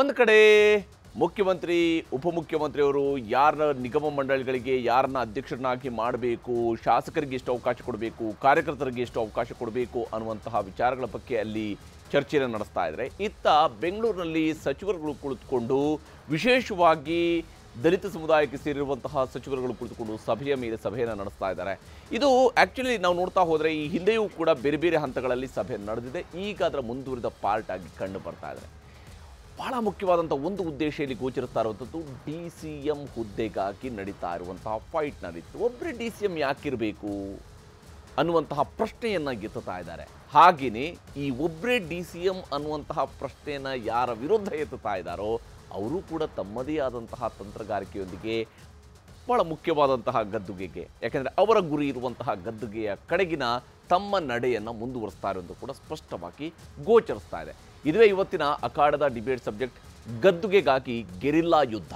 ಒಂದು ಕಡೆ ಮುಖ್ಯಮಂತ್ರಿ ಉಪಮುಖ್ಯಮಂತ್ರಿಯವರು ಯಾರನ್ನ ನಿಗಮ ಮಂಡಳಿಗಳಿಗೆ ಯಾರನ್ನ ಅಧ್ಯಕ್ಷರನ್ನಾಗಿ ಮಾಡಬೇಕು ಶಾಸಕರಿಗೆ ಎಷ್ಟು ಅವಕಾಶ ಕೊಡಬೇಕು ಕಾರ್ಯಕರ್ತರಿಗೆ ಎಷ್ಟು ಅವಕಾಶ ಕೊಡಬೇಕು ಅನ್ನುವಂತಹ ವಿಚಾರಗಳ ಬಗ್ಗೆ ಅಲ್ಲಿ ಚರ್ಚೆಯನ್ನು ನಡೆಸ್ತಾ ಇದ್ದಾರೆ ಇತ್ತ ಬೆಂಗಳೂರಿನಲ್ಲಿ ಸಚಿವರುಗಳು ಕುಳಿತುಕೊಂಡು ವಿಶೇಷವಾಗಿ ದಲಿತ ಸಮುದಾಯಕ್ಕೆ ಸೇರಿರುವಂತಹ ಸಚಿವರುಗಳು ಕುಳಿತುಕೊಂಡು ಸಭೆಯ ಮೇಲೆ ಸಭೆಯನ್ನು ನಡೆಸ್ತಾ ಇದ್ದಾರೆ ಇದು ಆ್ಯಕ್ಚುಲಿ ನಾವು ನೋಡ್ತಾ ಹೋದರೆ ಈ ಹಿಂದೆಯೂ ಕೂಡ ಬೇರೆ ಬೇರೆ ಹಂತಗಳಲ್ಲಿ ಸಭೆ ನಡೆದಿದೆ ಈಗ ಅದರ ಮುಂದುವರಿದ ಪಾರ್ಟ್ ಆಗಿ ಕಂಡು ಬರ್ತಾ ಇದೆ ಬಹಳ ಮುಖ್ಯವಾದಂಥ ಒಂದು ಉದ್ದೇಶದಲ್ಲಿ ಗೋಚರಿಸ್ತಾ ಇರುವಂಥದ್ದು ಡಿ ಸಿ ಎಂ ಹುದ್ದೆಗಾಗಿ ನಡೀತಾ ಇರುವಂತಹ ಫೈಟ್ನಲ್ಲಿತ್ತು ಒಬ್ಬರೇ ಡಿ ಸಿ ಎಂ ಯಾಕಿರಬೇಕು ಅನ್ನುವಂತಹ ಪ್ರಶ್ನೆಯನ್ನು ಎತ್ತುತ್ತಾ ಇದ್ದಾರೆ ಹಾಗೆಯೇ ಈ ಒಬ್ಬರೇ ಡಿ ಸಿ ಎಂ ಅನ್ನುವಂತಹ ಪ್ರಶ್ನೆಯನ್ನು ಯಾರ ವಿರುದ್ಧ ಎತ್ತುತ್ತಾ ಇದ್ದಾರೋ ಅವರು ಕೂಡ ತಮ್ಮದೇ ಆದಂತಹ ತಂತ್ರಗಾರಿಕೆಯೊಂದಿಗೆ ಬಹಳ ಮುಖ್ಯವಾದಂತಹ ಗದ್ದುಗೆಗೆ ಯಾಕೆಂದರೆ ಅವರ ಗುರಿ ಇರುವಂತಹ ಗದ್ದುಗೆಯ ಕಡೆಗಿನ ತಮ್ಮ ನಡೆಯನ್ನು ಮುಂದುವರಿಸ್ತಾ ಇರೋದು ಕೂಡ ಸ್ಪಷ್ಟವಾಗಿ ಗೋಚರಿಸ್ತಾ ಇದೆ ಇದುವೇ ಇವತ್ತಿನ ಅಖಾಡದ ಡಿಬೇಟ್ ಸಬ್ಜೆಕ್ಟ್ ಗದ್ದುಗೆಗಾಗಿ ಗೆರಿಲ್ಲಾ ಯುದ್ಧ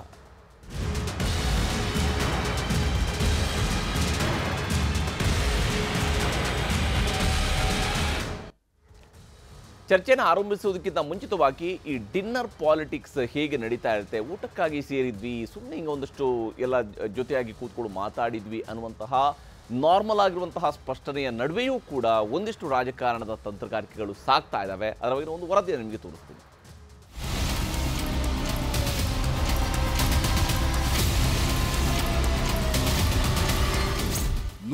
ಚರ್ಚೆನ ಆರಂಭಿಸುವುದಕ್ಕಿಂತ ಮುಂಚಿತವಾಗಿ ಈ ಡಿನ್ನರ್ ಪಾಲಿಟಿಕ್ಸ್ ಹೇಗೆ ನಡೀತಾ ಇರುತ್ತೆ ಊಟಕ್ಕಾಗಿ ಸೇರಿದ್ವಿ ಸುಮ್ಮನೆ ಹಿಂಗೆ ಒಂದಷ್ಟು ಎಲ್ಲ ಜೊತೆಯಾಗಿ ಕೂತ್ಕೊಂಡು ಮಾತಾಡಿದ್ವಿ ಅನ್ನುವಂತಹ ನಾರ್ಮಲ್ ಆಗಿರುವಂತಹ ಸ್ಪಷ್ಟನೆಯ ನಡುವೆಯೂ ಕೂಡ ಒಂದಿಷ್ಟು ರಾಜಕಾರಣದ ತಂತ್ರಗಾರಿಕೆಗಳು ಸಾಕ್ತಾ ಇದ್ದಾವೆ ಅದರ ಬಗ್ಗೆ ಒಂದು ವರದಿ ನಿಮಗೆ ತೋರಿಸ್ತೀನಿ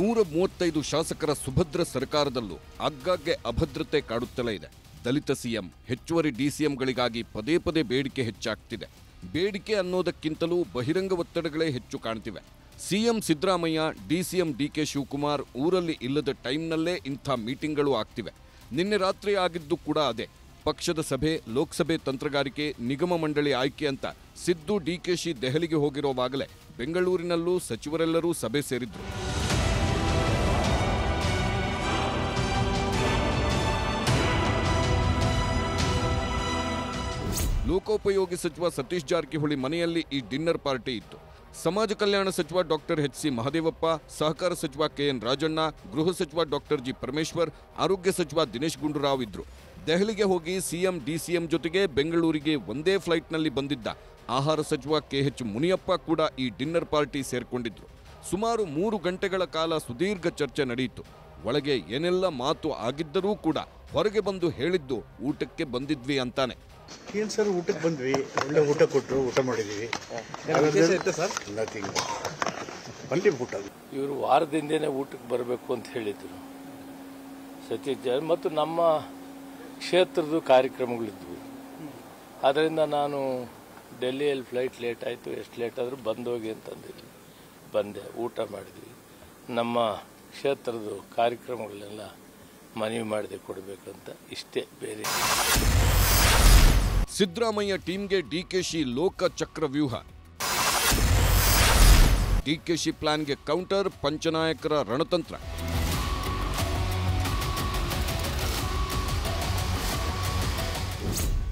ನೂರ ಮೂವತ್ತೈದು ಶಾಸಕರ ಸುಭದ್ರ ಸರ್ಕಾರದಲ್ಲೂ ಆಗ್ಗಾಗ್ಗೆ ಅಭದ್ರತೆ ಕಾಡುತ್ತಲೇ ಇದೆ ದಲಿತ ಸಿಎಂ ಹೆಚ್ಚುವರಿ ಡಿಸಿಎಂಗಳಿಗಾಗಿ ಪದೇ ಪದೇ ಬೇಡಿಕೆ ಹೆಚ್ಚಾಗ್ತಿದೆ ಬೇಡಿಕೆ ಅನ್ನೋದಕ್ಕಿಂತಲೂ ಬಹಿರಂಗ ಒತ್ತಡಗಳೇ ಹೆಚ್ಚು ಕಾಣ್ತಿವೆ ಸಿಎಂ ಸಿದ್ದರಾಮಯ್ಯ ಡಿಸಿಎಂ ಡಿಕೆ ಶಿವಕುಮಾರ್ ಊರಲ್ಲಿ ಇಲ್ಲದ ಟೈಮ್ನಲ್ಲೇ ಇಂಥ ಮೀಟಿಂಗ್ಗಳು ಆಗ್ತಿವೆ ನಿನ್ನೆ ರಾತ್ರಿ ಆಗಿದ್ದು ಕೂಡ ಅದೇ ಪಕ್ಷದ ಸಭೆ ಲೋಕಸಭೆ ತಂತ್ರಗಾರಿಕೆ ನಿಗಮ ಮಂಡಳಿ ಆಯ್ಕೆ ಅಂತ ಸಿದ್ದು ಡಿಕೆಶಿ ದೆಹಲಿಗೆ ಹೋಗಿರೋವಾಗಲೇ ಬೆಂಗಳೂರಿನಲ್ಲೂ ಸಚಿವರೆಲ್ಲರೂ ಸಭೆ ಸೇರಿದ್ರು ಲೋಕೋಪಯೋಗಿ ಸಚಿವ ಸತೀಶ್ ಜಾರಕಿಹೊಳಿ ಮನೆಯಲ್ಲಿ ಈ ಡಿನ್ನರ್ ಪಾರ್ಟಿ ಇತ್ತು ಸಮಾಜ ಕಲ್ಯಾಣ ಸಚಿವ ಡಾಕ್ಟರ್ ಎಚ್ ಸಿ ಮಹದೇವಪ್ಪ ಸಹಕಾರ ಸಚಿವ ಕೆಎನ್ ರಾಜಣ್ಣ ಗೃಹ ಸಚಿವ ಡಾಕ್ಟರ್ ಜಿ ಪರಮೇಶ್ವರ್ ಆರೋಗ್ಯ ಸಚಿವ ದಿನೇಶ್ ಗುಂಡೂರಾವ್ ಇದ್ರು ದೆಹಲಿಗೆ ಹೋಗಿ ಸಿಎಂ ಡಿಸಿಎಂ ಜೊತೆಗೆ ಬೆಂಗಳೂರಿಗೆ ಒಂದೇ ಫ್ಲೈಟ್ನಲ್ಲಿ ಬಂದಿದ್ದ ಆಹಾರ ಸಚಿವ ಕೆಎಚ್ ಮುನಿಯಪ್ಪ ಕೂಡ ಈ ಡಿನ್ನರ್ ಪಾರ್ಟಿ ಸೇರಿಕೊಂಡಿದ್ರು ಸುಮಾರು ಮೂರು ಗಂಟೆಗಳ ಕಾಲ ಸುದೀರ್ಘ ಚರ್ಚೆ ನಡೆಯಿತು ಒಳಗೆ ಏನೆಲ್ಲ ಮಾತು ಆಗಿದ್ದರೂ ಕೂಡ ಹೊರಗೆ ಬಂದು ಹೇಳಿದ್ದು ಊಟಕ್ಕೆ ಬಂದಿದ್ವಿ ಅಂತಾನೆ ಏನು ಸರ್ ಊಟಕ್ಕೆ ಬಂದ್ವಿ ಒಳ್ಳೆ ಊಟ ಕೊಟ್ಟರು ಊಟ ಮಾಡಿದ್ವಿ ಸರ್ ಊಟ ಇವರು ವಾರದಿಂದನೇ ಊಟಕ್ಕೆ ಬರಬೇಕು ಅಂತ ಹೇಳಿದ್ರು ಸತೀಶ್ ಜಾರ್ ಮತ್ತು ನಮ್ಮ ಕ್ಷೇತ್ರದ ಕಾರ್ಯಕ್ರಮಗಳಿದ್ವು ಅದರಿಂದ ನಾನು ಡೆಲ್ಲಿಯಲ್ಲಿ ಫ್ಲೈಟ್ ಲೇಟ್ ಆಯಿತು ಎಷ್ಟು ಲೇಟ್ ಆದರೂ ಬಂದೋಗಿ ಅಂತಂದಿದ್ವಿ ಬಂದೆ ಊಟ ಮಾಡಿದ್ವಿ ನಮ್ಮ ಕ್ಷೇತ್ರದ ಕಾರ್ಯಕ್ರಮಗಳನ್ನೆಲ್ಲ ಮನವಿ ಮಾಡಿದೆ ಕೊಡಬೇಕಂತ ಇಷ್ಟೇ ಬೇರೆ ಸಿದ್ದರಾಮಯ್ಯ ಟೀಮ್ಗೆ ಡಿಕೆಶಿ ಲೋಕ ಚಕ್ರವ್ಯೂಹ ಡಿಕೆಶಿ ಪ್ಲಾನ್ಗೆ ಕೌಂಟರ್ ಪಂಚನಾಯಕರ ರಣತಂತ್ರ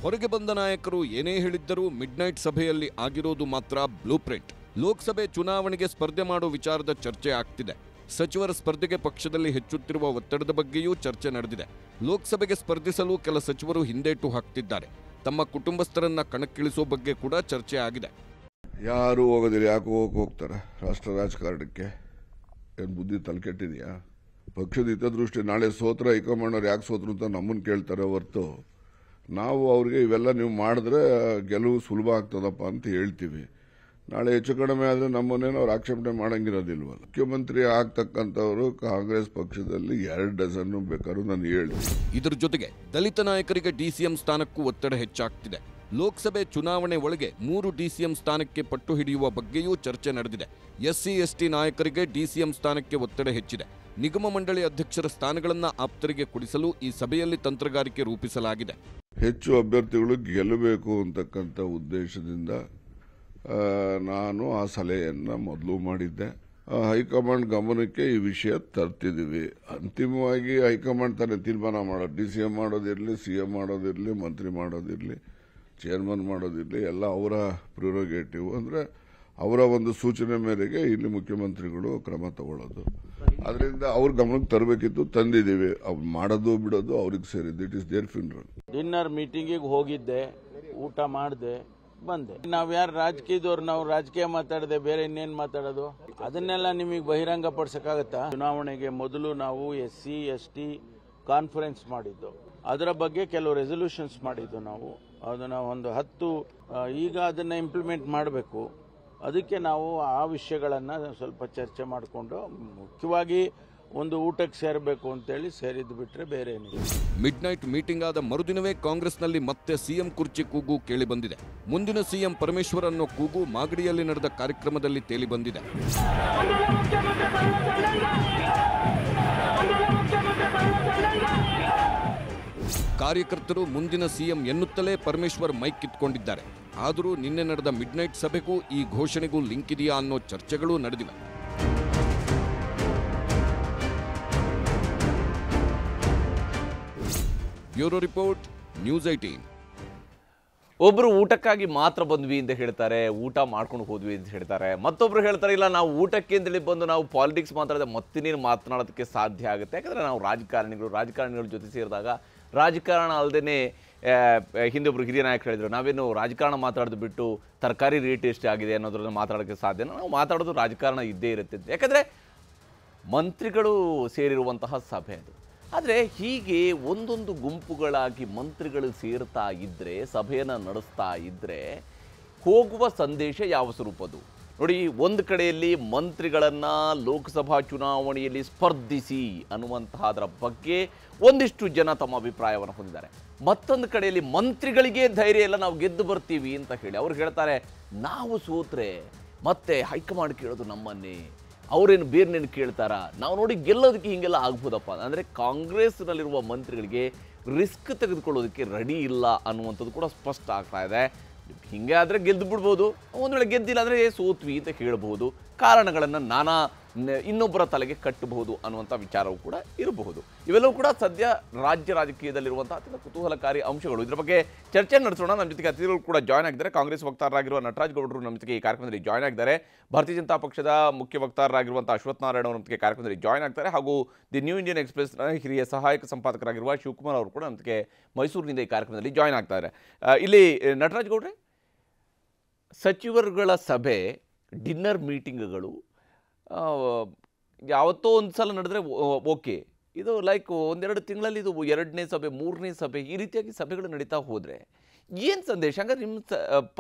ಹೊರಗೆ ಬಂದ ನಾಯಕರು ಏನೇ ಹೇಳಿದ್ದರೂ ಮಿಡ್ನೈಟ್ ಸಭೆಯಲ್ಲಿ ಆಗಿರೋದು ಮಾತ್ರ ಬ್ಲೂ ಪ್ರಿಂಟ್ ಲೋಕಸಭೆ ಚುನಾವಣೆಗೆ ಸ್ಪರ್ಧೆ ಮಾಡುವ ವಿಚಾರದ ಚರ್ಚೆ ಆಗ್ತಿದೆ ಸಚಿವರ ಸ್ಪರ್ಧೆಗೆ ಪಕ್ಷದಲ್ಲಿ ಹೆಚ್ಚುತ್ತಿರುವ ಒತ್ತಡದ ಬಗ್ಗೆಯೂ ಚರ್ಚೆ ನಡೆದಿದೆ ಲೋಕಸಭೆಗೆ ಸ್ಪರ್ಧಿಸಲು ಕೆಲ ಸಚಿವರು ಹಿಂದೇಟು ಹಾಕ್ತಿದ್ದಾರೆ ತಮ್ಮ ಕುಟುಂಬಸ್ಥರನ್ನ ಕಣಕ್ಕಿಳಿಸೋ ಬಗ್ಗೆ ಕೂಡ ಚರ್ಚೆ ಆಗಿದೆ ಯಾರು ಹೋಗೋದಿಲ್ಲ ಯಾಕೆ ಹೋಗಕ್ಕೆ ಹೋಗ್ತಾರೆ ರಾಷ್ಟ್ರ ರಾಜಕಾರಣಕ್ಕೆ ಏನು ಬುದ್ಧಿ ತಲೆಕೆಟ್ಟಿದೆಯಾ ಪಕ್ಷದ ಹಿತದೃಷ್ಟಿ ನಾಳೆ ಸೋತ್ರ ಹೈಕಮಾಂಡ್ ಅವ್ರು ಯಾಕೆ ಸೋತ್ರ ಅಂತ ನಮ್ಮನ್ನು ಕೇಳ್ತಾರೆ ಹೊರತು ನಾವು ಅವ್ರಿಗೆ ಇವೆಲ್ಲ ನೀವು ಮಾಡಿದ್ರೆ ಗೆಲುವು ಸುಲಭ ಆಗ್ತದಪ್ಪ ಅಂತ ಹೇಳ್ತೀವಿ ನಾಳೆ ಹೆಚ್ಚು ಕಡಿಮೆ ಆದರೆ ನಮ್ಮನ್ನೇನು ಅವ್ರು ಆಕ್ಷೇಪಣೆ ಮಾಡಂಗಿರೋದಿಲ್ವಲ್ಲ ಮುಖ್ಯಮಂತ್ರಿ ಆಗ್ತಕ್ಕಂಥವರು ಕಾಂಗ್ರೆಸ್ ಪಕ್ಷದಲ್ಲಿ ಎರಡು ಡಜನ್ ಬೇಕಾದ್ರು ನಾನು ಹೇಳಿದೆ ಇದರ ಜೊತೆಗೆ ದಲಿತ ನಾಯಕರಿಗೆ ಡಿಸಿಎಂ ಸ್ಥಾನಕ್ಕೂ ಒತ್ತಡ ಹೆಚ್ಚಾಗ್ತಿದೆ ಲೋಕಸಭೆ ಚುನಾವಣೆ ಒಳಗೆ ಮೂರು ಡಿಸಿಎಂ ಸ್ಥಾನಕ್ಕೆ ಪಟ್ಟು ಹಿಡಿಯುವ ಬಗ್ಗೆಯೂ ಚರ್ಚೆ ನಡೆದಿದೆ ಎಸ್ಸಿ ಎಸ್ಟಿ ನಾಯಕರಿಗೆ ಡಿಸಿಎಂ ಸ್ಥಾನಕ್ಕೆ ಒತ್ತಡ ಹೆಚ್ಚಿದೆ ನಿಗಮ ಮಂಡಳಿ ಅಧ್ಯಕ್ಷರ ಸ್ಥಾನಗಳನ್ನು ಆಪ್ತರಿಗೆ ಕೊಡಿಸಲು ಈ ಸಭೆಯಲ್ಲಿ ತಂತ್ರಗಾರಿಕೆ ರೂಪಿಸಲಾಗಿದೆ ಹೆಚ್ಚು ಅಭ್ಯರ್ಥಿಗಳು ಗೆಲ್ಲಬೇಕು ಅಂತಕ್ಕಂಥ ಉದ್ದೇಶದಿಂದ ನಾನು ಆ ಸಲಹೆಯನ್ನು ಮೊದಲು ಮಾಡಿದ್ದೆ ಹೈಕಮಾಂಡ್ ಗಮನಕ್ಕೆ ಈ ವಿಷಯ ತರ್ತಿದ್ದೀವಿ ಅಂತಿಮವಾಗಿ ಹೈಕಮಾಂಡ್ ತಾನೇ ತೀರ್ಮಾನ ಮಾಡೋದು ಡಿ ಸಿ ಎಂ ಮಾಡೋದಿರಲಿ ಸಿ ಎಂ ಮಾಡೋದಿರಲಿ ಮಂತ್ರಿ ಮಾಡೋದಿರಲಿ ಚೇರ್ಮನ್ ಮಾಡೋದಿರಲಿ ಎಲ್ಲ ಅವರ ಪ್ರಿರೋಗೇಟಿವ್ ಅಂದರೆ ಅವರ ಒಂದು ಸೂಚನೆ ಮೇರೆಗೆ ಇಲ್ಲಿ ಮುಖ್ಯಮಂತ್ರಿಗಳು ಕ್ರಮ ತಗೊಳ್ಳೋದು ಅದರಿಂದ ಅವ್ರ ಗಮನಕ್ಕೆ ತರಬೇಕಿತ್ತು ತಂದಿದ್ದೀವಿ ಅವ್ರು ಮಾಡೋದು ಬಿಡೋದು ಅವ್ರಿಗೆ ಸೇರಿದ್ದು ಇಟ್ ಇಸ್ ದೇರ್ ಫಿನ್ರಲ್ ಡಿನ್ನರ್ ಮೀಟಿಂಗಿಗೆ ಹೋಗಿದ್ದೆ ಊಟ ಮಾಡಿದೆ ಬಂದೆ ನಾವು ಯಾರು ರಾಜಕೀಯದವ್ರು ನಾವು ರಾಜಕೀಯ ಮಾತಾಡದೆ ಬೇರೆ ಇನ್ನೇನ್ ಮಾತಾಡೋದು ಅದನ್ನೆಲ್ಲ ನಿಮಗೆ ಬಹಿರಂಗ ಪಡಿಸಕ್ಕಾಗತ್ತಾ ಚುನಾವಣೆಗೆ ಮೊದಲು ನಾವು S C S T conference ಮಾಡಿದ್ದು ಅದರ ಬಗ್ಗೆ ಕೆಲವು ರೆಸೊಲ್ಯೂಷನ್ಸ್ ಮಾಡಿದ್ದು ನಾವು ಅದನ್ನ ಒಂದು ಹತ್ತು ಈಗ ಅದನ್ನ ಇಂಪ್ಲಿಮೆಂಟ್ ಮಾಡಬೇಕು ಅದಕ್ಕೆ ನಾವು ಆ ವಿಷಯಗಳನ್ನ ಸ್ವಲ್ಪ ಚರ್ಚೆ ಮಾಡಿಕೊಂಡು ಮುಖ್ಯವಾಗಿ ಒಂದು ಊಟಕ್ಕೆ ಸೇರಬೇಕು ಅಂತೇಳಿ ಸೇರಿದ್ದು ಬಿಟ್ಟರೆ ಬೇರೆ ಮಿಡ್ ನೈಟ್ ಮೀಟಿಂಗ್ ಆದ ಮರುದಿನವೇ ಕಾಂಗ್ರೆಸ್ನಲ್ಲಿ ಮತ್ತೆ ಸಿಎಂ ಕುರ್ಚಿ ಕೂಗು ಕೇಳಿ ಬಂದಿದೆ ಮುಂದಿನ ಸಿಎಂ ಪರಮೇಶ್ವರ್ ಅನ್ನೋ ಕೂಗು ಮಾಗಡಿಯಲ್ಲಿ ನಡೆದ ಕಾರ್ಯಕ್ರಮದಲ್ಲಿ ತೇಲಿ ಬಂದಿದೆ ಕಾರ್ಯಕರ್ತರು ಮುಂದಿನ ಸಿಎಂ ಎನ್ನುತ್ತಲೇ ಪರಮೇಶ್ವರ್ ಮೈಕ್ ಕಿತ್ಕೊಂಡಿದ್ದಾರೆ ಆದರೂ ನಿನ್ನೆ ನಡೆದ ಮಿಡ್ ನೈಟ್ ಸಭೆಗೂ ಈ ಘೋಷಣೆಗೂ ಲಿಂಕ್ ಇದೆಯಾ ಅನ್ನೋ ಚರ್ಚೆಗಳೂ ನಡೆದಿವೆ ಬ್ಯೂರೋ ರಿಪೋರ್ಟ್ ನ್ಯೂಸ್ ಐಟೀನ್ ಒಬ್ಬರು ಊಟಕ್ಕಾಗಿ ಮಾತ್ರ ಬಂದ್ವಿ ಅಂತ ಹೇಳ್ತಾರೆ ಊಟ ಮಾಡ್ಕೊಂಡು ಹೋದ್ವಿ ಅಂತ ಹೇಳ್ತಾರೆ ಮತ್ತೊಬ್ಬರು ಹೇಳ್ತಾರೆ ಇಲ್ಲ ನಾವು ಊಟಕ್ಕೆ ಅಂತೇಳಿ ಬಂದು ನಾವು ಪಾಲಿಟಿಕ್ಸ್ ಮಾತಾಡಿದ್ರೆ ನೀನು ಮಾತನಾಡೋದಕ್ಕೆ ಸಾಧ್ಯ ಆಗುತ್ತೆ ಯಾಕಂದರೆ ನಾವು ರಾಜಕಾರಣಿಗಳು ರಾಜಕಾರಣಿಗಳ ಜೊತೆ ಸೇರಿದಾಗ ರಾಜಕಾರಣ ಅಲ್ಲದೇ ಒಬ್ರು ಹಿರಿಯ ನಾಯಕರು ಹೇಳಿದ್ರು ನಾವೇನು ರಾಜಕಾರಣ ಮಾತಾಡೋದು ಬಿಟ್ಟು ತರಕಾರಿ ರೇಟ್ ಎಷ್ಟು ಆಗಿದೆ ಅನ್ನೋದ್ರನ್ನ ಮಾತಾಡೋಕ್ಕೆ ಸಾಧ್ಯ ನಾವು ಮಾತಾಡೋದು ರಾಜಕಾರಣ ಇದ್ದೇ ಇರುತ್ತೆ ಯಾಕಂದರೆ ಮಂತ್ರಿಗಳು ಸೇರಿರುವಂತಹ ಸಭೆ ಅದು ಆದರೆ ಹೀಗೆ ಒಂದೊಂದು ಗುಂಪುಗಳಾಗಿ ಮಂತ್ರಿಗಳು ಸೇರ್ತಾ ಇದ್ದರೆ ಸಭೆಯನ್ನು ನಡೆಸ್ತಾ ಇದ್ದರೆ ಹೋಗುವ ಸಂದೇಶ ಯಾವ ಸ್ವರೂಪದು ನೋಡಿ ಒಂದು ಕಡೆಯಲ್ಲಿ ಮಂತ್ರಿಗಳನ್ನು ಲೋಕಸಭಾ ಚುನಾವಣೆಯಲ್ಲಿ ಸ್ಪರ್ಧಿಸಿ ಅನ್ನುವಂತಹದರ ಬಗ್ಗೆ ಒಂದಿಷ್ಟು ಜನ ತಮ್ಮ ಅಭಿಪ್ರಾಯವನ್ನು ಹೊಂದಿದ್ದಾರೆ ಮತ್ತೊಂದು ಕಡೆಯಲ್ಲಿ ಮಂತ್ರಿಗಳಿಗೆ ಧೈರ್ಯ ಎಲ್ಲ ನಾವು ಗೆದ್ದು ಬರ್ತೀವಿ ಅಂತ ಹೇಳಿ ಅವ್ರು ಹೇಳ್ತಾರೆ ನಾವು ಸೋತ್ರೆ ಮತ್ತೆ ಹೈಕಮಾಂಡ್ ಕೇಳೋದು ನಮ್ಮನ್ನೇ ಅವರೇನು ಬೇರ್ನೇನು ಕೇಳ್ತಾರ ನಾವು ನೋಡಿ ಗೆಲ್ಲೋದಕ್ಕೆ ಹೀಗೆಲ್ಲ ಆಗ್ಬೋದಪ್ಪ ಅಂದರೆ ಕಾಂಗ್ರೆಸ್ನಲ್ಲಿರುವ ಮಂತ್ರಿಗಳಿಗೆ ರಿಸ್ಕ್ ತೆಗೆದುಕೊಳ್ಳೋದಕ್ಕೆ ರೆಡಿ ಇಲ್ಲ ಅನ್ನುವಂಥದ್ದು ಕೂಡ ಸ್ಪಷ್ಟ ಆಗ್ತಾ ಇದೆ ಹಿಂಗೆ ಆದರೆ ಗೆದ್ದು ಬಿಡ್ಬೋದು ಒಂದು ವೇಳೆ ಗೆದ್ದಿಲ್ಲ ಅಂದರೆ ಸೋತ್ವಿ ಅಂತ ಹೇಳ್ಬೋದು ಕಾರಣಗಳನ್ನು ನಾನಾ ಇನ್ನೊಬ್ಬರ ತಲೆಗೆ ಕಟ್ಟಬಹುದು ಅನ್ನುವಂಥ ವಿಚಾರವೂ ಕೂಡ ಇರಬಹುದು ಇವೆಲ್ಲವೂ ಕೂಡ ಸದ್ಯ ರಾಜ್ಯ ರಾಜಕೀಯದಲ್ಲಿರುವಂಥ ಅತ್ಯಂತ ಕುತೂಹಲಕಾರಿ ಅಂಶಗಳು ಇದರ ಬಗ್ಗೆ ಚರ್ಚೆ ನಡೆಸೋಣ ನಮ್ಮ ಜೊತೆಗೆ ಅತಿಥಿಗಳು ಕೂಡ ಜಾಯ್ನ್ ಆಗಿದ್ದಾರೆ ಕಾಂಗ್ರೆಸ್ ವಕ್ತಾರರಾಗಿರುವ ನಟರಾಜ್ ಗೌಡರು ನಮ್ಮ ಜೊತೆಗೆ ಈ ಕಾರ್ಯಕ್ರಮದಲ್ಲಿ ಜಾಯ್ನ್ ಆಗಿದ್ದಾರೆ ಭಾರತೀಯ ಜನತಾ ಪಕ್ಷದ ಮುಖ್ಯ ವಕ್ತಾರರಾಗಿರುವಂಥ ಅಶ್ವಥ್ ನಾರಾಯಣ ಅವರ ಜೊತೆಗೆ ಕಾರ್ಯಕ್ರಮದಲ್ಲಿ ಜಾಯ್ನ್ ಆಗ್ತಾರೆ ಹಾಗೂ ದಿ ನ್ಯೂ ಇಂಡಿಯನ್ ಎಕ್ಸ್ಪ್ರೆಸ್ನ ಹಿರಿಯ ಸಹಾಯಕ ಸಂಪಾದಕರಾಗಿರುವ ಶಿವಕುಮಾರ್ ಅವರು ಕೂಡ ನಮ್ಮ ಮೈಸೂರಿನಿಂದ ಈ ಕಾರ್ಯಕ್ರಮದಲ್ಲಿ ಜಾಯ್ನ್ ಆಗ್ತಾರೆ ಇಲ್ಲಿ ನಟರಾಜ್ ಗೌಡ್ರೆ ಸಚಿವರುಗಳ ಸಭೆ ಡಿನ್ನರ್ ಮೀಟಿಂಗ್ಗಳು ಯಾವತ್ತೋ ಒಂದು ಸಲ ನಡೆದ್ರೆ ಓಕೆ ಇದು ಲೈಕ್ ಒಂದೆರಡು ತಿಂಗಳಲ್ಲಿ ಇದು ಎರಡನೇ ಸಭೆ ಮೂರನೇ ಸಭೆ ಈ ರೀತಿಯಾಗಿ ಸಭೆಗಳು ನಡೀತಾ ಹೋದರೆ ಏನು ಸಂದೇಶ ಹಂಗಾರೆ ನಿಮ್ಮ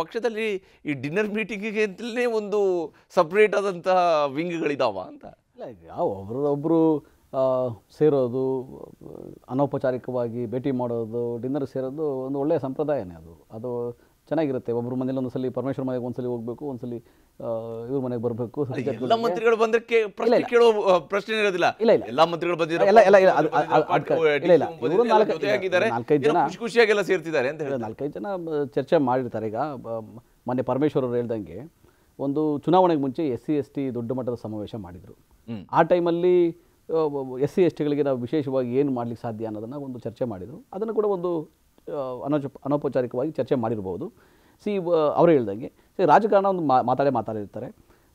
ಪಕ್ಷದಲ್ಲಿ ಈ ಡಿನ್ನರ್ ಮೀಟಿಂಗಿಗೆ ಅಂತಲೇ ಒಂದು ಸಪ್ರೇಟ್ ಆದಂತಹ ವಿಂಗ್ಗಳಿದಾವ ಅಂತ ಇಲ್ಲ ಯಾವ ಒಬ್ರದೊಬ್ಬರು ಸೇರೋದು ಅನೌಪಚಾರಿಕವಾಗಿ ಭೇಟಿ ಮಾಡೋದು ಡಿನ್ನರ್ ಸೇರೋದು ಒಂದು ಒಳ್ಳೆಯ ಸಂಪ್ರದಾಯನೇ ಅದು ಅದು ಚೆನ್ನಾಗಿರುತ್ತೆ ಒಬ್ಬರು ಮನೇಲಿ ಒಂದು ಸಲ ಪರಮೇಶ್ವರ ಮನೆಗೆ ಒಂದು ಸಲ ಹೋಗಬೇಕು ಒಂದು ಸಲ ಇವ್ರ ಮನೆಗೆ ಬರಬೇಕು ಎಲ್ಲ ಮಂತ್ರಿಗಳು ಬಂದ್ರೆ ಪ್ರಶ್ನೆ ಕೇಳೋ ಪ್ರಶ್ನೆ ಇರೋದಿಲ್ಲ ಇಲ್ಲ ಇಲ್ಲ ಎಲ್ಲ ಮಂತ್ರಿಗಳು ಬಂದಿದ್ದಾರೆ ನಾಲ್ಕೈದು ಜನ ಖುಷಿ ಎಲ್ಲ ಸೇರ್ತಿದ್ದಾರೆ ಅಂತ ಹೇಳಿ ನಾಲ್ಕೈದು ಜನ ಚರ್ಚೆ ಮಾಡಿರ್ತಾರೆ ಈಗ ಮೊನ್ನೆ ಪರಮೇಶ್ವರ್ ಅವರು ಹೇಳ್ದಂಗೆ ಒಂದು ಚುನಾವಣೆಗೆ ಮುಂಚೆ ಎಸ್ ಸಿ ಎಸ್ ಟಿ ದೊಡ್ಡ ಮಟ್ಟದ ಸಮಾವೇಶ ಮಾಡಿದ್ರು ಆ ಟೈಮಲ್ಲಿ ಎಸ್ ಸಿ ಎಸ್ ಟಿಗಳಿಗೆ ನಾವು ವಿಶೇಷವಾಗಿ ಏನು ಮಾಡ್ಲಿಕ್ಕೆ ಸಾಧ್ಯ ಅನ್ನೋದನ್ನು ಒಂದು ಚರ್ಚೆ ಮಾಡಿದರು ಅದನ್ನು ಕೂಡ ಒಂದು ಅನೌಪಚಾರಿಕವಾಗಿ ಚರ್ಚೆ ಮಾಡಿರ್ಬೋದು ಸಿ ಅವರು ಹೇಳ್ದಂಗೆ ಸಿ ರಾಜಕಾರಣ ಒಂದು ಮಾತಾಡೇ ಮಾತಾಡಿರ್ತಾರೆ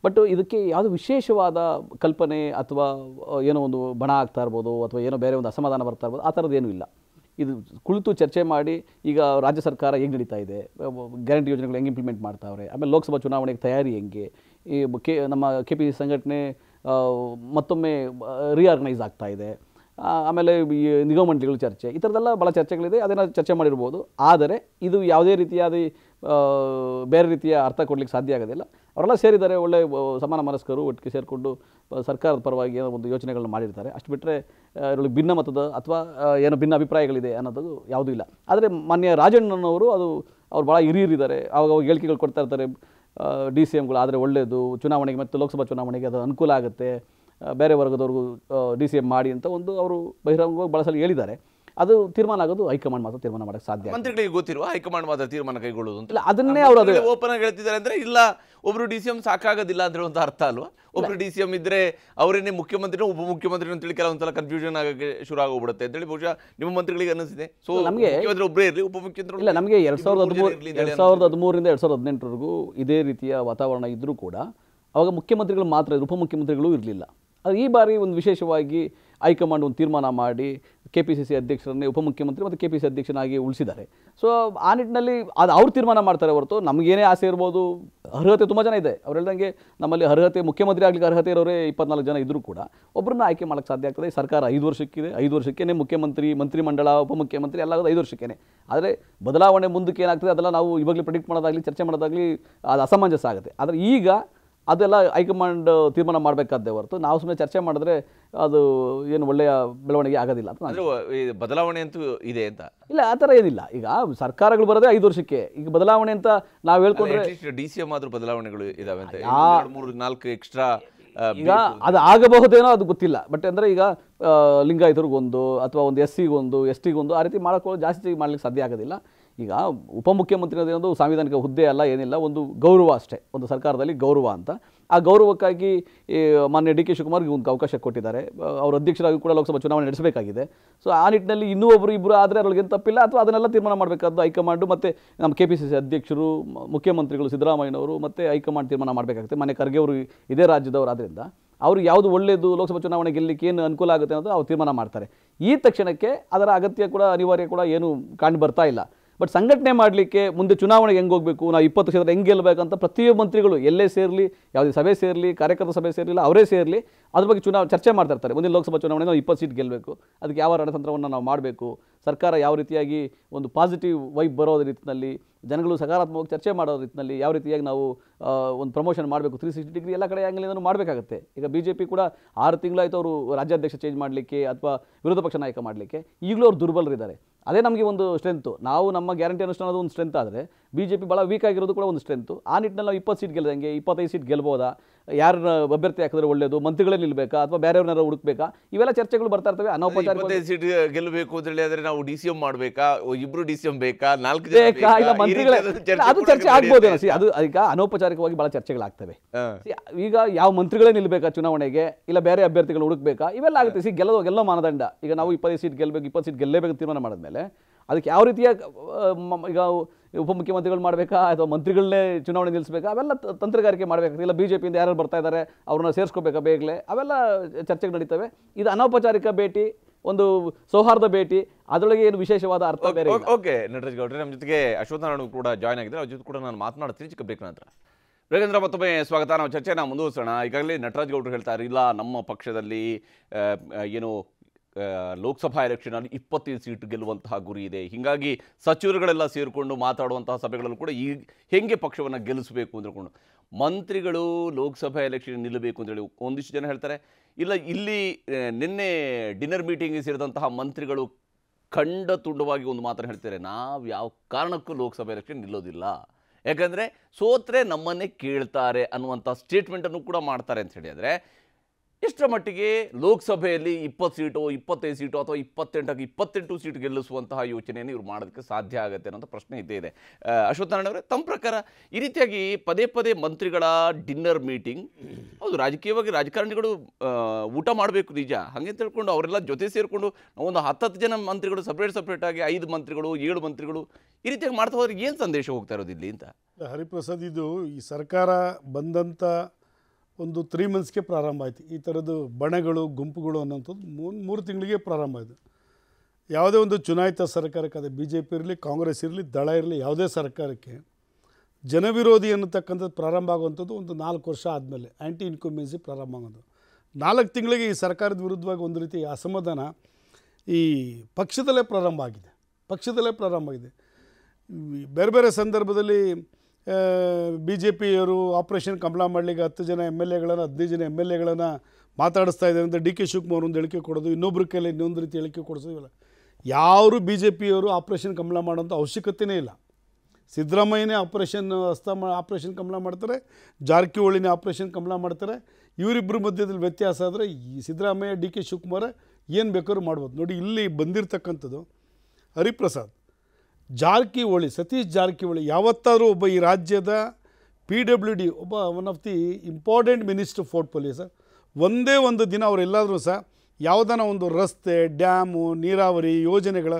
ಬಟ್ ಇದಕ್ಕೆ ಯಾವುದು ವಿಶೇಷವಾದ ಕಲ್ಪನೆ ಅಥವಾ ಏನೋ ಒಂದು ಬಣ ಆಗ್ತಾ ಇರ್ಬೋದು ಅಥವಾ ಏನೋ ಬೇರೆ ಒಂದು ಅಸಮಾಧಾನ ಬರ್ತಾ ಇರ್ಬೋದು ಆ ಥರದ್ದೇನೂ ಇಲ್ಲ ಇದು ಕುಳಿತು ಚರ್ಚೆ ಮಾಡಿ ಈಗ ರಾಜ್ಯ ಸರ್ಕಾರ ಹೆಂಗೆ ನಡೀತಾ ಇದೆ ಗ್ಯಾರಂಟಿ ಯೋಜನೆಗಳು ಹೆಂಗೆ ಇಂಪ್ಲಿಮೆಂಟ್ ಮಾಡ್ತಾವ್ರೆ ಆಮೇಲೆ ಲೋಕಸಭಾ ಚುನಾವಣೆಗೆ ತಯಾರಿ ಹೆಂಗೆ ಈ ಕೆ ನಮ್ಮ ಕೆ ಪಿ ಸಿ ಸಂಘಟನೆ ಮತ್ತೊಮ್ಮೆ ರಿಆರ್ಗನೈಸ್ ಆಗ್ತಾ ಇದೆ ಆಮೇಲೆ ಈ ನಿಗಮ ಮಂಡಳಿಗಳು ಚರ್ಚೆ ಈ ಥರದ್ದೆಲ್ಲ ಭಾಳ ಚರ್ಚೆಗಳಿದೆ ಅದನ್ನು ಚರ್ಚೆ ಮಾಡಿರ್ಬೋದು ಆದರೆ ಇದು ಯಾವುದೇ ರೀತಿಯಾದ ಬೇರೆ ರೀತಿಯ ಅರ್ಥ ಕೊಡಲಿಕ್ಕೆ ಸಾಧ್ಯ ಆಗೋದಿಲ್ಲ ಅವರೆಲ್ಲ ಸೇರಿದ್ದಾರೆ ಒಳ್ಳೆ ಸಮಾನ ಮನಸ್ಕರು ಒಟ್ಟಿಗೆ ಸೇರಿಕೊಂಡು ಸರ್ಕಾರದ ಪರವಾಗಿ ಏನೋ ಒಂದು ಯೋಚನೆಗಳನ್ನ ಮಾಡಿರ್ತಾರೆ ಅಷ್ಟು ಬಿಟ್ಟರೆ ಇವರಿಗೆ ಭಿನ್ನ ಮತದ ಅಥವಾ ಏನೋ ಭಿನ್ನ ಅಭಿಪ್ರಾಯಗಳಿದೆ ಅನ್ನೋದು ಯಾವುದೂ ಇಲ್ಲ ಆದರೆ ಮಾನ್ಯ ರಾಜಣ್ಣನವರು ಅದು ಅವ್ರು ಭಾಳ ಹಿರಿಯರಿದ್ದಾರೆ ಅವಾಗ ಹೇಳಿಕೆಗಳು ಕೊಡ್ತಾ ಇರ್ತಾರೆ ಡಿ ಸಿ ಎಮ್ಗಳು ಆದರೆ ಒಳ್ಳೆಯದು ಚುನಾವಣೆಗೆ ಮತ್ತು ಲೋಕಸಭಾ ಚುನಾವಣೆಗೆ ಅದು ಅನುಕೂಲ ಆಗುತ್ತೆ ಬೇರೆ ವರ್ಗದವ್ರಿಗೂ ಡಿ ಸಿ ಎಮ್ ಮಾಡಿ ಅಂತ ಒಂದು ಅವರು ಬಹಿರಂಗವಾಗಿ ಬಳಸಲು ಸಲ ಹೇಳಿದ್ದಾರೆ ಅದು ತೀರ್ಮಾನ ಆಗೋದು ಹೈಕಮಾಂಡ್ ಮಾತ್ರ ತೀರ್ಮಾನ ಮಾಡಕ್ಕೆ ಸಾಧ್ಯ ಮಂತ್ರಿಗಳಿಗೆ ಗೊತ್ತಿರುವ ಹೈಕಮಾಂಡ್ ಮಾತ್ರ ತೀರ್ಮಾನ ಕೈಗೊಳ್ಳುವುದು ಅಂತ ಅದನ್ನೇ ಅವರು ಓಪನ್ ಆಗಿ ಹೇಳ್ತಿದ್ದಾರೆ ಅಂದ್ರೆ ಇಲ್ಲ ಒಬ್ರು ಡಿ ಸಿ ಎಂ ಸಾಕಾಗೋದಿಲ್ಲ ಅಂದ್ರೆ ಒಂದು ಅರ್ಥ ಅಲ್ವಾ ಒಬ್ರು ಡಿ ಸಿ ಎಂ ಇದ್ರೆ ಮುಖ್ಯಮಂತ್ರಿ ಮುಖ್ಯಮಂತ್ರಿನೂ ಹೇಳಿ ಅಂತೇಳಿ ಸಲ ಕನ್ಫ್ಯೂಷನ್ ಆಗಕ್ಕೆ ಶುರು ಆಗೋಗ್ಬಿಡುತ್ತೆ ಅಂತೇಳಿ ಬಹುಶಃ ನಿಮ್ಮ ಮಂತ್ರಿಗಳಿಗೆ ಅನಿಸಿದೆ ಸೊ ನಮಗೆ ಒಬ್ಬರೇ ಇರಲಿ ಉಪಮುಖ್ಯಮಂತ್ರಿ ಇಲ್ಲ ನಮಗೆ ಎರಡ್ ಸಾವಿರದ ಹದಿಮೂರು ಎರಡ್ ಸಾವಿರದ ಹದಿಮೂರರಿಂದ ಎರಡ್ ಸಾವಿರದ ಹದಿನೆಂಟರವರೆಗೂ ಇದೇ ರೀತಿಯ ವಾತಾವರಣ ಇದ್ರೂ ಕೂಡ ಅವಾಗ ಮುಖ್ಯಮಂತ್ರಿಗಳು ಮಾತ್ರ ಉಪಮುಖ್ಯಮಂತ್ರಿಗಳು ಇರಲಿಲ್ಲ ಈ ಬಾರಿ ಒಂದು ವಿಶೇಷವಾಗಿ ಹೈಕಮಾಂಡ್ ಒಂದು ತೀರ್ಮಾನ ಮಾಡಿ ಕೆ ಪಿ ಸಿ ಸಿ ಅಧ್ಯಕ್ಷರನ್ನೇ ಉಪಮುಖ್ಯಮಂತ್ರಿ ಮತ್ತು ಕೆ ಪಿ ಸಿ ಅಧ್ಯಕ್ಷನಾಗಿ ಉಳಿಸಿದ್ದಾರೆ ಸೊ ಆ ನಿಟ್ಟಿನಲ್ಲಿ ಅದು ಅವ್ರು ತೀರ್ಮಾನ ಮಾಡ್ತಾರೆ ಹೊರತು ನಮಗೇನೇ ಆಸೆ ಇರ್ಬೋದು ಅರ್ಹತೆ ತುಂಬ ಜನ ಇದೆ ಅವ್ರು ನಮ್ಮಲ್ಲಿ ಅರ್ಹತೆ ಮುಖ್ಯಮಂತ್ರಿ ಆಗಲಿಕ್ಕೆ ಅರ್ಹತೆ ಇರೋರೇ ಇಪ್ಪತ್ನಾಲ್ಕು ಜನ ಇದ್ದರೂ ಕೂಡ ಒಬ್ಬರನ್ನ ಆಯ್ಕೆ ಮಾಡೋಕ್ಕೆ ಸಾಧ್ಯ ಆಗ್ತದೆ ಸರ್ಕಾರ ಐದು ವರ್ಷಕ್ಕಿದೆ ಐದು ವರ್ಷಕ್ಕೇ ಮುಖ್ಯಮಂತ್ರಿ ಮಂತ್ರಿಮಂಡಲ ಉಪಮುಖ್ಯಮಂತ್ರಿ ಎಲ್ಲ ಐದು ವರ್ಷಕ್ಕೇನೆ ಆದರೆ ಬದಲಾವಣೆ ಮುಂದಕ್ಕೆ ಏನಾಗ್ತದೆ ಅದೆಲ್ಲ ನಾವು ಇವಾಗಲೇ ಪ್ರಿಡಿಕ್ಟ್ ಮಾಡೋದಾಗಲಿ ಚರ್ಚೆ ಮಾಡೋದಾಗಲಿ ಅದು ಅಸಮಂಜಸ ಆಗುತ್ತೆ ಆದರೆ ಈಗ ಅದೆಲ್ಲ ಹೈಕಮಾಂಡ್ ತೀರ್ಮಾನ ಮಾಡಬೇಕಾದ್ದೇ ಹೊರತು ನಾವು ಸುಮ್ಮನೆ ಚರ್ಚೆ ಮಾಡಿದ್ರೆ ಅದು ಏನು ಒಳ್ಳೆಯ ಬೆಳವಣಿಗೆ ಆಗೋದಿಲ್ಲ ಬದಲಾವಣೆ ಅಂತೂ ಇದೆ ಅಂತ ಇಲ್ಲ ಆ ಥರ ಏನಿಲ್ಲ ಈಗ ಸರ್ಕಾರಗಳು ಬರೋದೇ ಐದು ವರ್ಷಕ್ಕೆ ಈಗ ಬದಲಾವಣೆ ಅಂತ ನಾವು ಹೇಳ್ಕೊಂಡ್ರೆ ಡಿ ಸಿ ಎಂ ಆದ್ರೂ ಬದಲಾವಣೆಗಳು ಇದಾವೆ ಅಂತ ಮೂರು ನಾಲ್ಕು ಎಕ್ಸ್ಟ್ರಾ ಈಗ ಅದು ಆಗಬಹುದೇನೋ ಅದು ಗೊತ್ತಿಲ್ಲ ಬಟ್ ಅಂದರೆ ಈಗ ಲಿಂಗಾಯತರಿಗೊಂದು ಅಥವಾ ಒಂದು ಎಸ್ ಸಿಗೊಂದು ಎಸ್ ಟಿಗೊಂದು ಆ ರೀತಿ ಮಾಡೋಕ್ಕೆ ಜಾಸ್ತಿ ಮಾಡ್ಲಿಕ್ಕೆ ಸಾಧ್ಯ ಆಗೋದಿಲ್ಲ ಈಗ ಉಪಮುಖ್ಯಮಂತ್ರಿ ಅನ್ನೋದು ಸಾಂವಿಧಾನಿಕ ಹುದ್ದೆ ಅಲ್ಲ ಏನಿಲ್ಲ ಒಂದು ಗೌರವ ಅಷ್ಟೇ ಒಂದು ಸರ್ಕಾರದಲ್ಲಿ ಗೌರವ ಅಂತ ಆ ಗೌರವಕ್ಕಾಗಿ ಮಾನ್ಯ ಡಿ ಕೆ ಶಿವಕುಮಾರ್ಗೆ ಒಂದು ಅವಕಾಶ ಕೊಟ್ಟಿದ್ದಾರೆ ಅವರ ಅಧ್ಯಕ್ಷರಾಗಿ ಕೂಡ ಲೋಕಸಭಾ ಚುನಾವಣೆ ನಡೆಸಬೇಕಾಗಿದೆ ಸೊ ಆ ನಿಟ್ಟಿನಲ್ಲಿ ಇನ್ನೂ ಒಬ್ಬರು ಇಬ್ಬರು ಆದರೆ ಅವ್ರಿಗೆ ತಪ್ಪಿಲ್ಲ ಅಥವಾ ಅದನ್ನೆಲ್ಲ ತೀರ್ಮಾನ ಮಾಡಬೇಕಾದ್ದು ಹೈಕಮಾಂಡು ಮತ್ತು ನಮ್ಮ ಕೆ ಪಿ ಸಿ ಸಿ ಅಧ್ಯಕ್ಷರು ಮುಖ್ಯಮಂತ್ರಿಗಳು ಸಿದ್ದರಾಮಯ್ಯನವರು ಮತ್ತು ಹೈಕಮಾಂಡ್ ತೀರ್ಮಾನ ಮಾಡಬೇಕಾಗುತ್ತೆ ಮನೆ ಖರ್ಗೆ ಅವರು ಇದೇ ರಾಜ್ಯದವರು ಆದ್ದರಿಂದ ಅವರು ಯಾವುದು ಒಳ್ಳೆಯದು ಲೋಕಸಭಾ ಚುನಾವಣೆ ಗೆಲ್ಲಕ್ಕೆ ಏನು ಅನುಕೂಲ ಆಗುತ್ತೆ ಅನ್ನೋದು ಅವ್ರು ತೀರ್ಮಾನ ಮಾಡ್ತಾರೆ ಈ ತಕ್ಷಣಕ್ಕೆ ಅದರ ಅಗತ್ಯ ಕೂಡ ಅನಿವಾರ್ಯ ಕೂಡ ಏನು ಕಂಡು ಬರ್ತಾ ಇಲ್ಲ ಬಟ್ ಸಂಘಟನೆ ಮಾಡಲಿಕ್ಕೆ ಮುಂದೆ ಚುನಾವಣೆಗೆ ಹೆಂಗೆ ಹೋಗಬೇಕು ನಾವು ಇಪ್ಪತ್ತು ಕ್ಷೇತ್ರ ಹೆಂಗೆ ಗೆಲ್ಲಬೇಕಂತ ಪ್ರತಿಯೊಬ್ಬ ಮಂತ್ರಿಗಳು ಎಲ್ಲೇ ಸೇರಲಿ ಯಾವುದೇ ಸಭೆ ಸೇರಲಿ ಕಾರ್ಯಕರ್ತ ಸಭೆ ಸೇರಲಿಲ್ಲ ಅವರೇ ಸೇರಲಿ ಅದ್ರ ಬಗ್ಗೆ ಚುನಾವಣೆ ಚರ್ಚೆ ಮಾಡ್ತಾ ಇರ್ತಾರೆ ಮುಂದಿನ ಲೋಕಸಭಾ ಚುನಾವಣೆ ನಾವು ಇಪ್ಪತ್ತು ಸೀಟ್ ಗೆಲ್ಲಬೇಕು ಅದಕ್ಕೆ ಯಾವ ರಣತಂತ್ರವನ್ನು ನಾವು ಮಾಡಬೇಕು ಸರ್ಕಾರ ಯಾವ ರೀತಿಯಾಗಿ ಒಂದು ಪಾಸಿಟಿವ್ ವೈಬ್ ಬರೋ ರೀತಿಯಲ್ಲಿ ಜನಗಳು ಸಕಾರಾತ್ಮಕವಾಗಿ ಚರ್ಚೆ ಮಾಡೋ ರೀತಿಯಲ್ಲಿ ಯಾವ ರೀತಿಯಾಗಿ ನಾವು ಒಂದು ಪ್ರಮೋಷನ್ ಮಾಡಬೇಕು ತ್ರೀ ಸಿಕ್ಸ್ಟಿ ಡಿಗ್ರಿ ಎಲ್ಲ ಕಡೆ ಆ್ಯಂಗಲಿಂದ ಮಾಡಬೇಕಾಗುತ್ತೆ ಈಗ ಬಿ ಜೆ ಪಿ ಕೂಡ ಆರು ತಿಂಗಳಾಯಿತು ಅವರು ರಾಜ್ಯಾಧ್ಯಕ್ಷ ಚೇಂಜ್ ಮಾಡಲಿಕ್ಕೆ ಅಥವಾ ವಿರೋಧ ಪಕ್ಷ ನಾಯಕ ಮಾಡಲಿಕ್ಕೆ ಈಗಲೂ ಅವ್ರು ದುರ್ಬಲರಿದ್ದಾರೆ ಅದೇ ನಮಗೆ ಒಂದು ಸ್ಟ್ರೆಂತು ನಾವು ನಮ್ಮ ಗ್ಯಾರಂಟಿ ಅನುಷ್ಠಾನದ ಒಂದು ಸ್ಟ್ರೆಂತ್ ಆದರೆ ಬಿ ಜೆ ಪಿ ಭಾಳ ವೀಕ್ ಆಗಿರೋದು ಕೂಡ ಒಂದು ಸ್ಟ್ರೆಂತು ಆ ನಿಟ್ಟಿನಲ್ಲಿ ನಾವು ಇಪ್ಪತ್ತು ಸೀಟ್ ಗೆಲ್ಲದಂಗೆ ಇಪ್ಪತ್ತೈದು ಸೀಟ್ ಗೆಲ್ಬೋದಾ ಯಾರನ್ನ ಅಭ್ಯರ್ಥಿ ಹಾಕಿದ್ರೆ ಒಳ್ಳೇದು ಮಂತ್ರಿಗಳೇ ನಿಲ್ಬೇಕಾ ಅಥವಾ ಬೇರೆಯವ್ರನ್ನ ಹುಡುಕ್ಬೇಕಾ ಇವೆಲ್ಲ ಚರ್ಚೆಗಳು ಬರ್ತಾ ಇರ್ತವೆ ಅನೌಪಚಾರಿಕ ಸೀಟ್ ಗೆಲ್ಲಬೇಕು ಅಂತ ಹೇಳಿ ಆದ್ರೆ ನಾವು ಡಿ ಸಿ ಎಂ ಮಾಡಬೇಕಾ ಇಬ್ರು ಡಿ ಸಿ ಎಂ ಬೇಕಾ ನಾಲ್ಕು ಅದು ಚರ್ಚೆ ಆಗ್ಬೋದು ಅದು ಈಗ ಅನೌಪಚಾರಿಕವಾಗಿ ಬಹಳ ಚರ್ಚೆಗಳಾಗ್ತವೆ ಈಗ ಯಾವ ಮಂತ್ರಿಗಳೇ ನಿಲ್ಬೇಕಾ ಚುನಾವಣೆಗೆ ಇಲ್ಲ ಬೇರೆ ಅಭ್ಯರ್ಥಿಗಳು ಹುಡುಕ್ಬೇಕಾ ಇವೆಲ್ಲ ಆಗುತ್ತೆ ಸಿ ಗೆಲ್ಲೋ ಗೆಲ್ಲೋ ಮಾನದಂಡ ಈಗ ನಾವು ಇಪ್ಪತ್ತೈದು ಸೀಟ್ ಗೆಲ್ಲಬೇಕು ಇಪ್ಪತ್ತು ಸೀಟ್ ಗೆಲ್ಲೇಬೇಕು ತೀರ್ಮಾನ ಮಾಡಿದ್ಮೇಲೆ ಅದಕ್ಕೆ ಯಾವ ರೀತಿಯ ಈಗ ಉಪಮುಖ್ಯಮಂತ್ರಿಗಳು ಮಾಡಬೇಕಾ ಅಥವಾ ಮಂತ್ರಿಗಳನ್ನೇ ಚುನಾವಣೆ ನಿಲ್ಲಿಸಬೇಕಾ ಅವೆಲ್ಲ ತಂತ್ರಗಾರಿಕೆ ಮಾಡಬೇಕಾಗ್ತದೆ ಇಲ್ಲ ಬಿ ಜೆ ಪಿಯಿಂದ ಯಾರು ಬರ್ತಾ ಇದ್ದಾರೆ ಅವ್ರನ್ನ ಸೇರಿಸ್ಕೋಬೇಕಾ ಬೇಗಲೇ ಅವೆಲ್ಲ ಚರ್ಚೆಗೆ ನಡೀತವೆ ಇದು ಅನೌಪಚಾರಿಕ ಭೇಟಿ ಒಂದು ಸೌಹಾರ್ದ ಭೇಟಿ ಅದರೊಳಗೆ ಏನು ವಿಶೇಷವಾದ ಅರ್ಥ ಬೇರೆ ಓಕೆ ನಟರಾಜ್ ಗೌಡ್ರಿ ನಮ್ಮ ಜೊತೆಗೆ ಅಶ್ವಥ್ ನಾರಾಯಣ ಕೂಡ ಜಾಯ್ನ್ ಆಗಿದ್ದಾರೆ ಅವ್ರ ಜೊತೆ ಕೂಡ ನಾನು ಮಾತನಾಡ್ತೀನಿ ಚಿಕ್ಕ ನಂತರ ರೇಗೇಂದ್ರ ಮತ್ತೊಮ್ಮೆ ಸ್ವಾಗತ ನಾವು ಚರ್ಚೆ ನಾವು ಮುಂದುವರಿಸೋಣ ಈಗಾಗಲೇ ನಟರಾಜ್ ಗೌಡ್ರು ಹೇಳ್ತಾರೆ ಇಲ್ಲ ನಮ್ಮ ಪಕ್ಷದಲ್ಲಿ ಏನು ಲೋಕಸಭಾ ಎಲೆಕ್ಷನಲ್ಲಿ ಇಪ್ಪತ್ತೈದು ಸೀಟ್ ಗೆಲ್ಲುವಂತಹ ಗುರಿ ಇದೆ ಹೀಗಾಗಿ ಸಚಿವರುಗಳೆಲ್ಲ ಸೇರಿಕೊಂಡು ಮಾತಾಡುವಂತಹ ಸಭೆಗಳಲ್ಲೂ ಕೂಡ ಈ ಹೆಂಗೆ ಪಕ್ಷವನ್ನು ಗೆಲ್ಲಿಸಬೇಕು ಅಂದ್ಕೊಂಡು ಮಂತ್ರಿಗಳು ಲೋಕಸಭಾ ಎಲೆಕ್ಷನ್ ನಿಲ್ಲಬೇಕು ಅಂತೇಳಿ ಒಂದಿಷ್ಟು ಜನ ಹೇಳ್ತಾರೆ ಇಲ್ಲ ಇಲ್ಲಿ ನಿನ್ನೆ ಡಿನ್ನರ್ ಮೀಟಿಂಗ್ ಸೇರಿದಂತಹ ಮಂತ್ರಿಗಳು ಖಂಡ ತುಂಡವಾಗಿ ಒಂದು ಮಾತನ್ನು ಹೇಳ್ತಾರೆ ನಾವು ಯಾವ ಕಾರಣಕ್ಕೂ ಲೋಕಸಭಾ ಎಲೆಕ್ಷನ್ ನಿಲ್ಲೋದಿಲ್ಲ ಯಾಕಂದರೆ ಸೋತ್ರೆ ನಮ್ಮನ್ನೇ ಕೇಳ್ತಾರೆ ಅನ್ನುವಂಥ ಸ್ಟೇಟ್ಮೆಂಟನ್ನು ಕೂಡ ಮಾಡ್ತಾರೆ ಅಂತ ಹೇಳಿದ್ರೆ ಇಷ್ಟರ ಮಟ್ಟಿಗೆ ಲೋಕಸಭೆಯಲ್ಲಿ ಇಪ್ಪತ್ತು ಸೀಟು ಇಪ್ಪತ್ತೈದು ಸೀಟು ಅಥವಾ ಇಪ್ಪತ್ತೆಂಟಕ್ಕೆ ಇಪ್ಪತ್ತೆಂಟು ಸೀಟ್ ಗೆಲ್ಲಿಸುವಂತಹ ಯೋಚನೆಯನ್ನು ಇವರು ಮಾಡೋದಕ್ಕೆ ಸಾಧ್ಯ ಆಗುತ್ತೆ ಅನ್ನೋಂಥ ಪ್ರಶ್ನೆ ಇದ್ದೇ ಇದೆ ಅವರೇ ತಮ್ಮ ಪ್ರಕಾರ ಈ ರೀತಿಯಾಗಿ ಪದೇ ಪದೇ ಮಂತ್ರಿಗಳ ಡಿನ್ನರ್ ಮೀಟಿಂಗ್ ಹೌದು ರಾಜಕೀಯವಾಗಿ ರಾಜಕಾರಣಿಗಳು ಊಟ ಮಾಡಬೇಕು ನಿಜ ಹಾಗೆ ತಿಳ್ಕೊಂಡು ಅವರೆಲ್ಲ ಜೊತೆ ಸೇರಿಕೊಂಡು ಒಂದು ಹತ್ತತ್ತು ಜನ ಮಂತ್ರಿಗಳು ಸಪ್ರೇಟ್ ಸಪ್ರೇಟಾಗಿ ಐದು ಮಂತ್ರಿಗಳು ಏಳು ಮಂತ್ರಿಗಳು ಈ ರೀತಿಯಾಗಿ ಮಾಡ್ತಾ ಹೋದ್ರೆ ಏನು ಸಂದೇಶ ಹೋಗ್ತಾ ಇರೋದು ಇಲ್ಲಿ ಅಂತ ಹರಿಪ್ರಸಾದ್ ಇದು ಈ ಸರ್ಕಾರ ಬಂದಂಥ ಒಂದು ತ್ರೀ ಮಂತ್ಸ್ಗೆ ಪ್ರಾರಂಭ ಆಯಿತು ಈ ಥರದ್ದು ಬಣಗಳು ಗುಂಪುಗಳು ಅನ್ನೋಂಥದ್ದು ಮೂರು ಮೂರು ತಿಂಗಳಿಗೆ ಪ್ರಾರಂಭ ಆಯಿತು ಯಾವುದೇ ಒಂದು ಚುನಾಯಿತ ಸರ್ಕಾರಕ್ಕೆ ಅದು ಬಿ ಜೆ ಪಿ ಇರಲಿ ಕಾಂಗ್ರೆಸ್ ಇರಲಿ ದಳ ಇರಲಿ ಯಾವುದೇ ಸರ್ಕಾರಕ್ಕೆ ಜನವಿರೋಧಿ ಅನ್ನತಕ್ಕಂಥದ್ದು ಪ್ರಾರಂಭ ಆಗುವಂಥದ್ದು ಒಂದು ನಾಲ್ಕು ವರ್ಷ ಆದಮೇಲೆ ಆ್ಯಂಟಿ ಇನ್ಕಂಬೆನ್ಸಿ ಪ್ರಾರಂಭ ಆಗೋದು ನಾಲ್ಕು ತಿಂಗಳಿಗೆ ಈ ಸರ್ಕಾರದ ವಿರುದ್ಧವಾಗಿ ಒಂದು ರೀತಿ ಅಸಮಾಧಾನ ಈ ಪಕ್ಷದಲ್ಲೇ ಪ್ರಾರಂಭ ಆಗಿದೆ ಪಕ್ಷದಲ್ಲೇ ಪ್ರಾರಂಭ ಆಗಿದೆ ಬೇರೆ ಬೇರೆ ಸಂದರ್ಭದಲ್ಲಿ ಬಿ ಜೆ ಪಿಯವರು ಆಪ್ರೇಷನ್ ಕಮಲ ಮಾಡಲಿಕ್ಕೆ ಹತ್ತು ಜನ ಎಮ್ ಎಲ್ ಎಗಳನ್ನು ಹದಿನೈದು ಜನ ಎಮ್ ಎಲ್ ಎಗಳನ್ನು ಮಾತಾಡಿಸ್ತಾ ಇದ್ದಾರೆ ಅಂತ ಡಿ ಕೆ ಶಿವಕುಮಾರ್ ಒಂದು ಹೇಳಿಕೆ ಕೊಡೋದು ಇನ್ನೊಬ್ಬರ ಕೈಲಿ ಇನ್ನೊಂದು ರೀತಿ ಹೇಳಿಕೆ ಕೊಡಿಸೋದಿಲ್ಲ ಯಾರು ಬಿ ಜೆ ಪಿಯವರು ಆಪ್ರೇಷನ್ ಕಮಲ ಮಾಡೋಂಥ ಅವಶ್ಯಕತೆಯೇ ಇಲ್ಲ ಸಿದ್ದರಾಮಯ್ಯನೇ ಆಪ್ರೇಷನ್ ಹಸ್ತ ಆಪ್ರೇಷನ್ ಕಮಲ ಮಾಡ್ತಾರೆ ಜಾರಕಿಹೊಳಿನೇ ಆಪ್ರೇಷನ್ ಕಮಲ ಮಾಡ್ತಾರೆ ಇವರಿಬ್ಬರ ಮಧ್ಯದಲ್ಲಿ ವ್ಯತ್ಯಾಸ ಆದರೆ ಈ ಸಿದ್ದರಾಮಯ್ಯ ಡಿ ಕೆ ಶಿವಕುಮಾರ ಏನು ಬೇಕಾದ್ರೂ ಮಾಡ್ಬೋದು ನೋಡಿ ಇಲ್ಲಿ ಬಂದಿರತಕ್ಕಂಥದ್ದು ಹರಿಪ್ರಸಾದ್ ಜಾರಕಿಹೊಳಿ ಸತೀಶ್ ಜಾರಕಿಹೊಳಿ ಯಾವತ್ತಾದರೂ ಒಬ್ಬ ಈ ರಾಜ್ಯದ ಪಿ ಡಬ್ಲ್ಯೂ ಡಿ ಒಬ್ಬ one of the important minister fort police ಒಂದೇ ಒಂದು ದಿನ ಅವರೆಲ್ಲಾದರೂ ಸಹ ಯಾವುದಾನ ಒಂದು ರಸ್ತೆ ಡ್ಯಾಮು ನೀರಾವರಿ ಯೋಜನೆಗಳ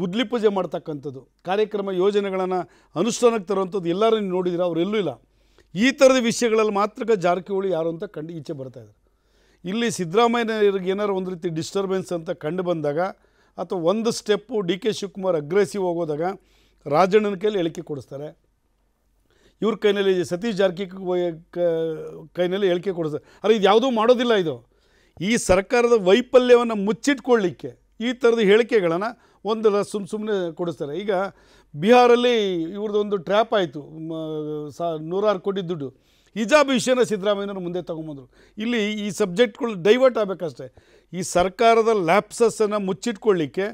ಗುದ್ಲಿ ಪೂಜೆ ಮಾಡ್ತಕ್ಕಂಥದ್ದು ಕಾರ್ಯಕ್ರಮ ಯೋಜನೆಗಳನ್ನು ಅನುಷ್ಠಾನಕ್ಕೆ ತರುವಂಥದ್ದು ಎಲ್ಲರೂ ನೀವು ನೋಡಿದಿರ ಅವರೆಲ್ಲೂ ಇಲ್ಲ ಈ ಥರದ ವಿಷಯಗಳಲ್ಲಿ ಮಾತ್ರ ಜಾರಕಿಹೊಳಿ ಯಾರು ಅಂತ ಕಂಡು ಈಚೆ ಬರ್ತಾಯಿದ್ದಾರೆ ಇಲ್ಲಿ ಸಿದ್ದರಾಮಯ್ಯರಿಗೆ ಏನಾರು ಒಂದು ರೀತಿ ಡಿಸ್ಟರ್ಬೆನ್ಸ್ ಅಂತ ಕಂಡು ಬಂದಾಗ ಅಥವಾ ಒಂದು step D K Shivakumar aggressive ಹೋಗೋದಾಗ ರಾಜಣ್ಣನ ಕೈಯಲ್ಲಿ ಹೇಳಿಕೆ ಕೊಡಿಸ್ತಾರೆ ಇವ್ರ ಕೈನಲ್ಲಿ ಸತೀಶ್ ಜಾರ್ಕಿಕ್ ಕೈನಲ್ಲಿ ಹೇಳಿಕೆ ಕೊಡಿಸ್ತಾರೆ ಅರೆ ಇದು ಯಾವುದೂ ಮಾಡೋದಿಲ್ಲ ಇದು ಈ ಸರ್ಕಾರದ ವೈಫಲ್ಯವನ್ನು ಮುಚ್ಚಿಟ್ಕೊಳ್ಳಿಕ್ಕೆ ಈ ಥರದ ಹೇಳಿಕೆಗಳನ್ನು ಒಂದು ಸುಮ್ಮ ಸುಮ್ಮನೆ ಕೊಡಿಸ್ತಾರೆ ಈಗ ಬಿಹಾರಲ್ಲಿ ಇವ್ರದ್ದೊಂದು ಟ್ರ್ಯಾಪ್ ಆಯಿತು ಸಾ ನೂರಾರು ಕೋಟಿ ದುಡ್ಡು ಹಿಜಾಬ್ ವಿಷಯನ ಮುಂದೆ ತೊಗೊಂಬಂದರು ಇಲ್ಲಿ ಈ ಸಬ್ಜೆಕ್ಟ್ಗಳು ಡೈವರ್ಟ್ ಆಗಬೇಕಷ್ಟೇ ಈ ಸರ್ಕಾರದ ಲ್ಯಾಪ್ಸಸ್ಸನ್ನು ಮುಚ್ಚಿಟ್ಕೊಳ್ಳಿಕ್ಕೆ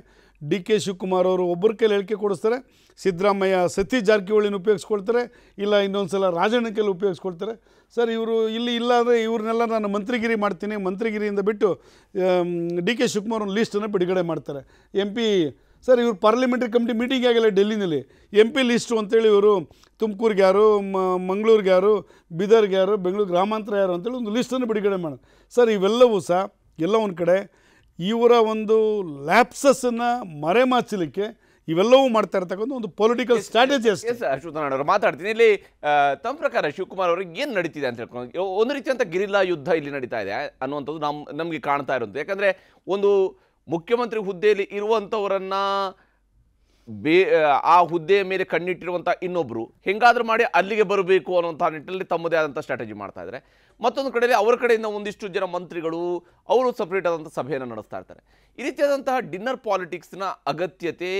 ಡಿ ಕೆ ಶಿವಕುಮಾರ್ ಅವರು ಒಬ್ಬರ ಕೈಲಿ ಹೇಳಿಕೆ ಕೊಡಿಸ್ತಾರೆ ಸಿದ್ದರಾಮಯ್ಯ ಸತೀಶ್ ಜಾರಕಿಹೊಳಿನ ಉಪಯೋಗಿಸ್ಕೊಳ್ತಾರೆ ಇಲ್ಲ ಇನ್ನೊಂದು ಸಲ ರಾಜಣ್ಣ ಕೈಲಿ ಉಪಯೋಗಿಸ್ಕೊಳ್ತಾರೆ ಸರ್ ಇವರು ಇಲ್ಲಿ ಇಲ್ಲ ಅಂದರೆ ಇವ್ರನ್ನೆಲ್ಲ ನಾನು ಮಂತ್ರಿಗಿರಿ ಮಾಡ್ತೀನಿ ಮಂತ್ರಿಗಿರಿಯಿಂದ ಬಿಟ್ಟು ಡಿ ಕೆ ಶಿವಕುಮಾರ್ ಒಂದು ಲೀಸ್ಟನ್ನು ಬಿಡುಗಡೆ ಮಾಡ್ತಾರೆ ಎಂ ಪಿ ಸರ್ ಇವರು ಪಾರ್ಲಿಮೆಂಟ್ರಿ ಕಮಿಟಿ ಮೀಟಿಂಗ್ ಆಗಿಲ್ಲ ಡೆಲ್ಲಿನಲ್ಲಿ ಎಂ ಪಿ ಲಿಸ್ಟು ಅಂತೇಳಿ ಇವರು ತುಮಕೂರಿಗೆ ಯಾರು ಮಂಗಳೂರಿಗೆ ಯಾರು ಬೀದರ್ಗೆ ಯಾರು ಬೆಂಗಳೂರು ಗ್ರಾಮಾಂತರ ಯಾರು ಅಂತೇಳಿ ಒಂದು ಲಿಸ್ಟನ್ನು ಬಿಡುಗಡೆ ಮಾಡೋದು ಸರ್ ಇವೆಲ್ಲವೂ ಸಹ ಎಲ್ಲ ಒಂದು ಕಡೆ ಇವರ ಒಂದು ಲ್ಯಾಪ್ಸಸ್ಸನ್ನು ಮರೆಮಾಚಲಿಕ್ಕೆ ಇವೆಲ್ಲವೂ ಮಾಡ್ತಾ ಇರ್ತಕ್ಕಂಥ ಒಂದು ಪೊಲಿಟಿಕಲ್ ಸ್ಟ್ರಾಟಜಿ ಅಷ್ಟೇ ಅವರು ಮಾತಾಡ್ತೀನಿ ಇಲ್ಲಿ ತಮ್ಮ ಪ್ರಕಾರ ಶಿವಕುಮಾರ್ ಅವರಿಗೆ ಏನು ನಡೀತಿದೆ ಅಂತ ಹೇಳ್ಕೊಂಡು ಒಂದು ರೀತಿಯಂತ ಗಿರಿಲ್ಲಾ ಯುದ್ಧ ಇಲ್ಲಿ ನಡೀತಾ ಇದೆ ಅನ್ನುವಂಥದ್ದು ನಮ್ಮ ನಮಗೆ ಕಾಣ್ತಾ ಇರೋದು ಯಾಕಂದರೆ ಒಂದು ಮುಖ್ಯಮಂತ್ರಿ ಹುದ್ದೆಯಲ್ಲಿ ಇರುವಂಥವರನ್ನು ಬೇ ಆ ಹುದ್ದೆಯ ಮೇಲೆ ಕಣ್ಣಿಟ್ಟಿರುವಂಥ ಇನ್ನೊಬ್ಬರು ಹೆಂಗಾದರೂ ಮಾಡಿ ಅಲ್ಲಿಗೆ ಬರಬೇಕು ಅನ್ನುವಂಥ ನಿಟ್ಟಿನಲ್ಲಿ ತಮ್ಮದೇ ಆದಂಥ ಸ್ಟ್ರಾಟಜಿ ಮಾಡ್ತಾ ಇದ್ದಾರೆ ಮತ್ತೊಂದು ಕಡೆಯಲ್ಲಿ ಅವರ ಕಡೆಯಿಂದ ಒಂದಿಷ್ಟು ಜನ ಮಂತ್ರಿಗಳು ಅವರು ಸಪ್ರೇಟ್ ಆದಂಥ ಸಭೆಯನ್ನು ನಡೆಸ್ತಾ ಇರ್ತಾರೆ ಈ ರೀತಿಯಾದಂತಹ ಡಿನ್ನರ್ ಪಾಲಿಟಿಕ್ಸ್ನ ಅಗತ್ಯತೆ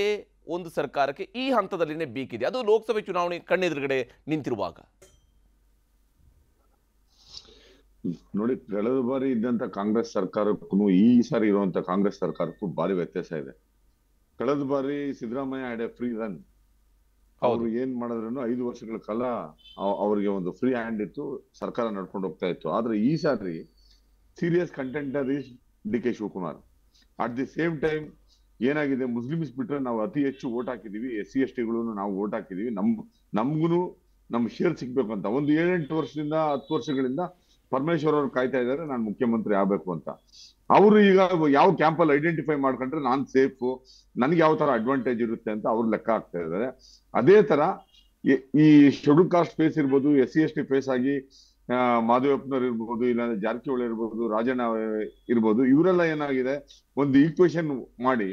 ಒಂದು ಸರ್ಕಾರಕ್ಕೆ ಈ ಹಂತದಲ್ಲಿನೇ ಬೇಕಿದೆ ಅದು ಲೋಕಸಭೆ ಚುನಾವಣೆ ಕಣ್ಣೆದುರುಗಡೆ ನಿಂತಿರುವಾಗ ನೋಡಿ ಕಳೆದ ಬಾರಿ ಇದ್ದಂತ ಕಾಂಗ್ರೆಸ್ ಸರ್ಕಾರಕ್ಕೂ ಈ ಸಾರಿ ಇರುವಂತಹ ಕಾಂಗ್ರೆಸ್ ಸರ್ಕಾರಕ್ಕೂ ಭಾರಿ ವ್ಯತ್ಯಾಸ ಇದೆ ಕಳೆದ ಬಾರಿ ಸಿದ್ದರಾಮಯ್ಯ ಫ್ರೀ ರನ್ ಅವರು ಏನ್ ಮಾಡಿದ್ರು ಐದು ವರ್ಷಗಳ ಕಾಲ ಅವ್ರಿಗೆ ಒಂದು ಫ್ರೀ ಹ್ಯಾಂಡ್ ಇತ್ತು ಸರ್ಕಾರ ನಡ್ಕೊಂಡು ಹೋಗ್ತಾ ಇತ್ತು ಆದ್ರೆ ಈ ಸಾರಿ serious content is D K Shivakumar at the same time ಏನಾಗಿದೆ ಮುಸ್ಲಿಮ್ಸ್ ಬಿಟ್ರೆ ನಾವು ಅತಿ ಹೆಚ್ಚು ವೋಟ್ ಹಾಕಿದೀವಿ ಎಸ್ ಸಿ ಎಸ್ ಟಿಗಳು ನಾವು ವೋಟ್ ಹಾಕಿದೀವಿ ನಮ್ ನಮ್ಗುನು ನಮ್ ಶೇರ್ ಸಿಗ್ಬೇಕು ಅಂತ ಒಂದು ಏಳೆಂಟು ವರ್ಷದಿಂದ ಹತ್ತು ವರ್ಷಗಳಿಂದ ಪರಮೇಶ್ವರ್ ಅವ್ರು ಕಾಯ್ತಾ ಇದ್ದಾರೆ ನಾನು ಮುಖ್ಯಮಂತ್ರಿ ಆಗ್ಬೇಕು ಅಂತ ಅವರು ಈಗ ಯಾವ ಅಲ್ಲಿ ಐಡೆಂಟಿಫೈ ಮಾಡ್ಕೊಂಡ್ರೆ ನಾನು ಸೇಫು ನನ್ಗೆ ಯಾವ ತರ ಅಡ್ವಾಂಟೇಜ್ ಇರುತ್ತೆ ಅಂತ ಅವ್ರು ಲೆಕ್ಕ ಹಾಕ್ತಾ ಇದ್ದಾರೆ ಅದೇ ತರ ಈ ಶೆಡ್ಯೂಲ್ ಕಾಸ್ಟ್ ಫೇಸ್ ಇರ್ಬೋದು S C S T face ಆಗಿ ಮಾಧವಪ್ಪನವ್ರು ಇರ್ಬೋದು ಇಲ್ಲಾಂದ್ರೆ ಜಾರಕಿಹೊಳಿ ಇರ್ಬೋದು ರಾಜಣ್ಣ ಇರ್ಬೋದು ಇವರೆಲ್ಲ ಏನಾಗಿದೆ ಒಂದು ಈಕ್ವೇಶನ್ ಮಾಡಿ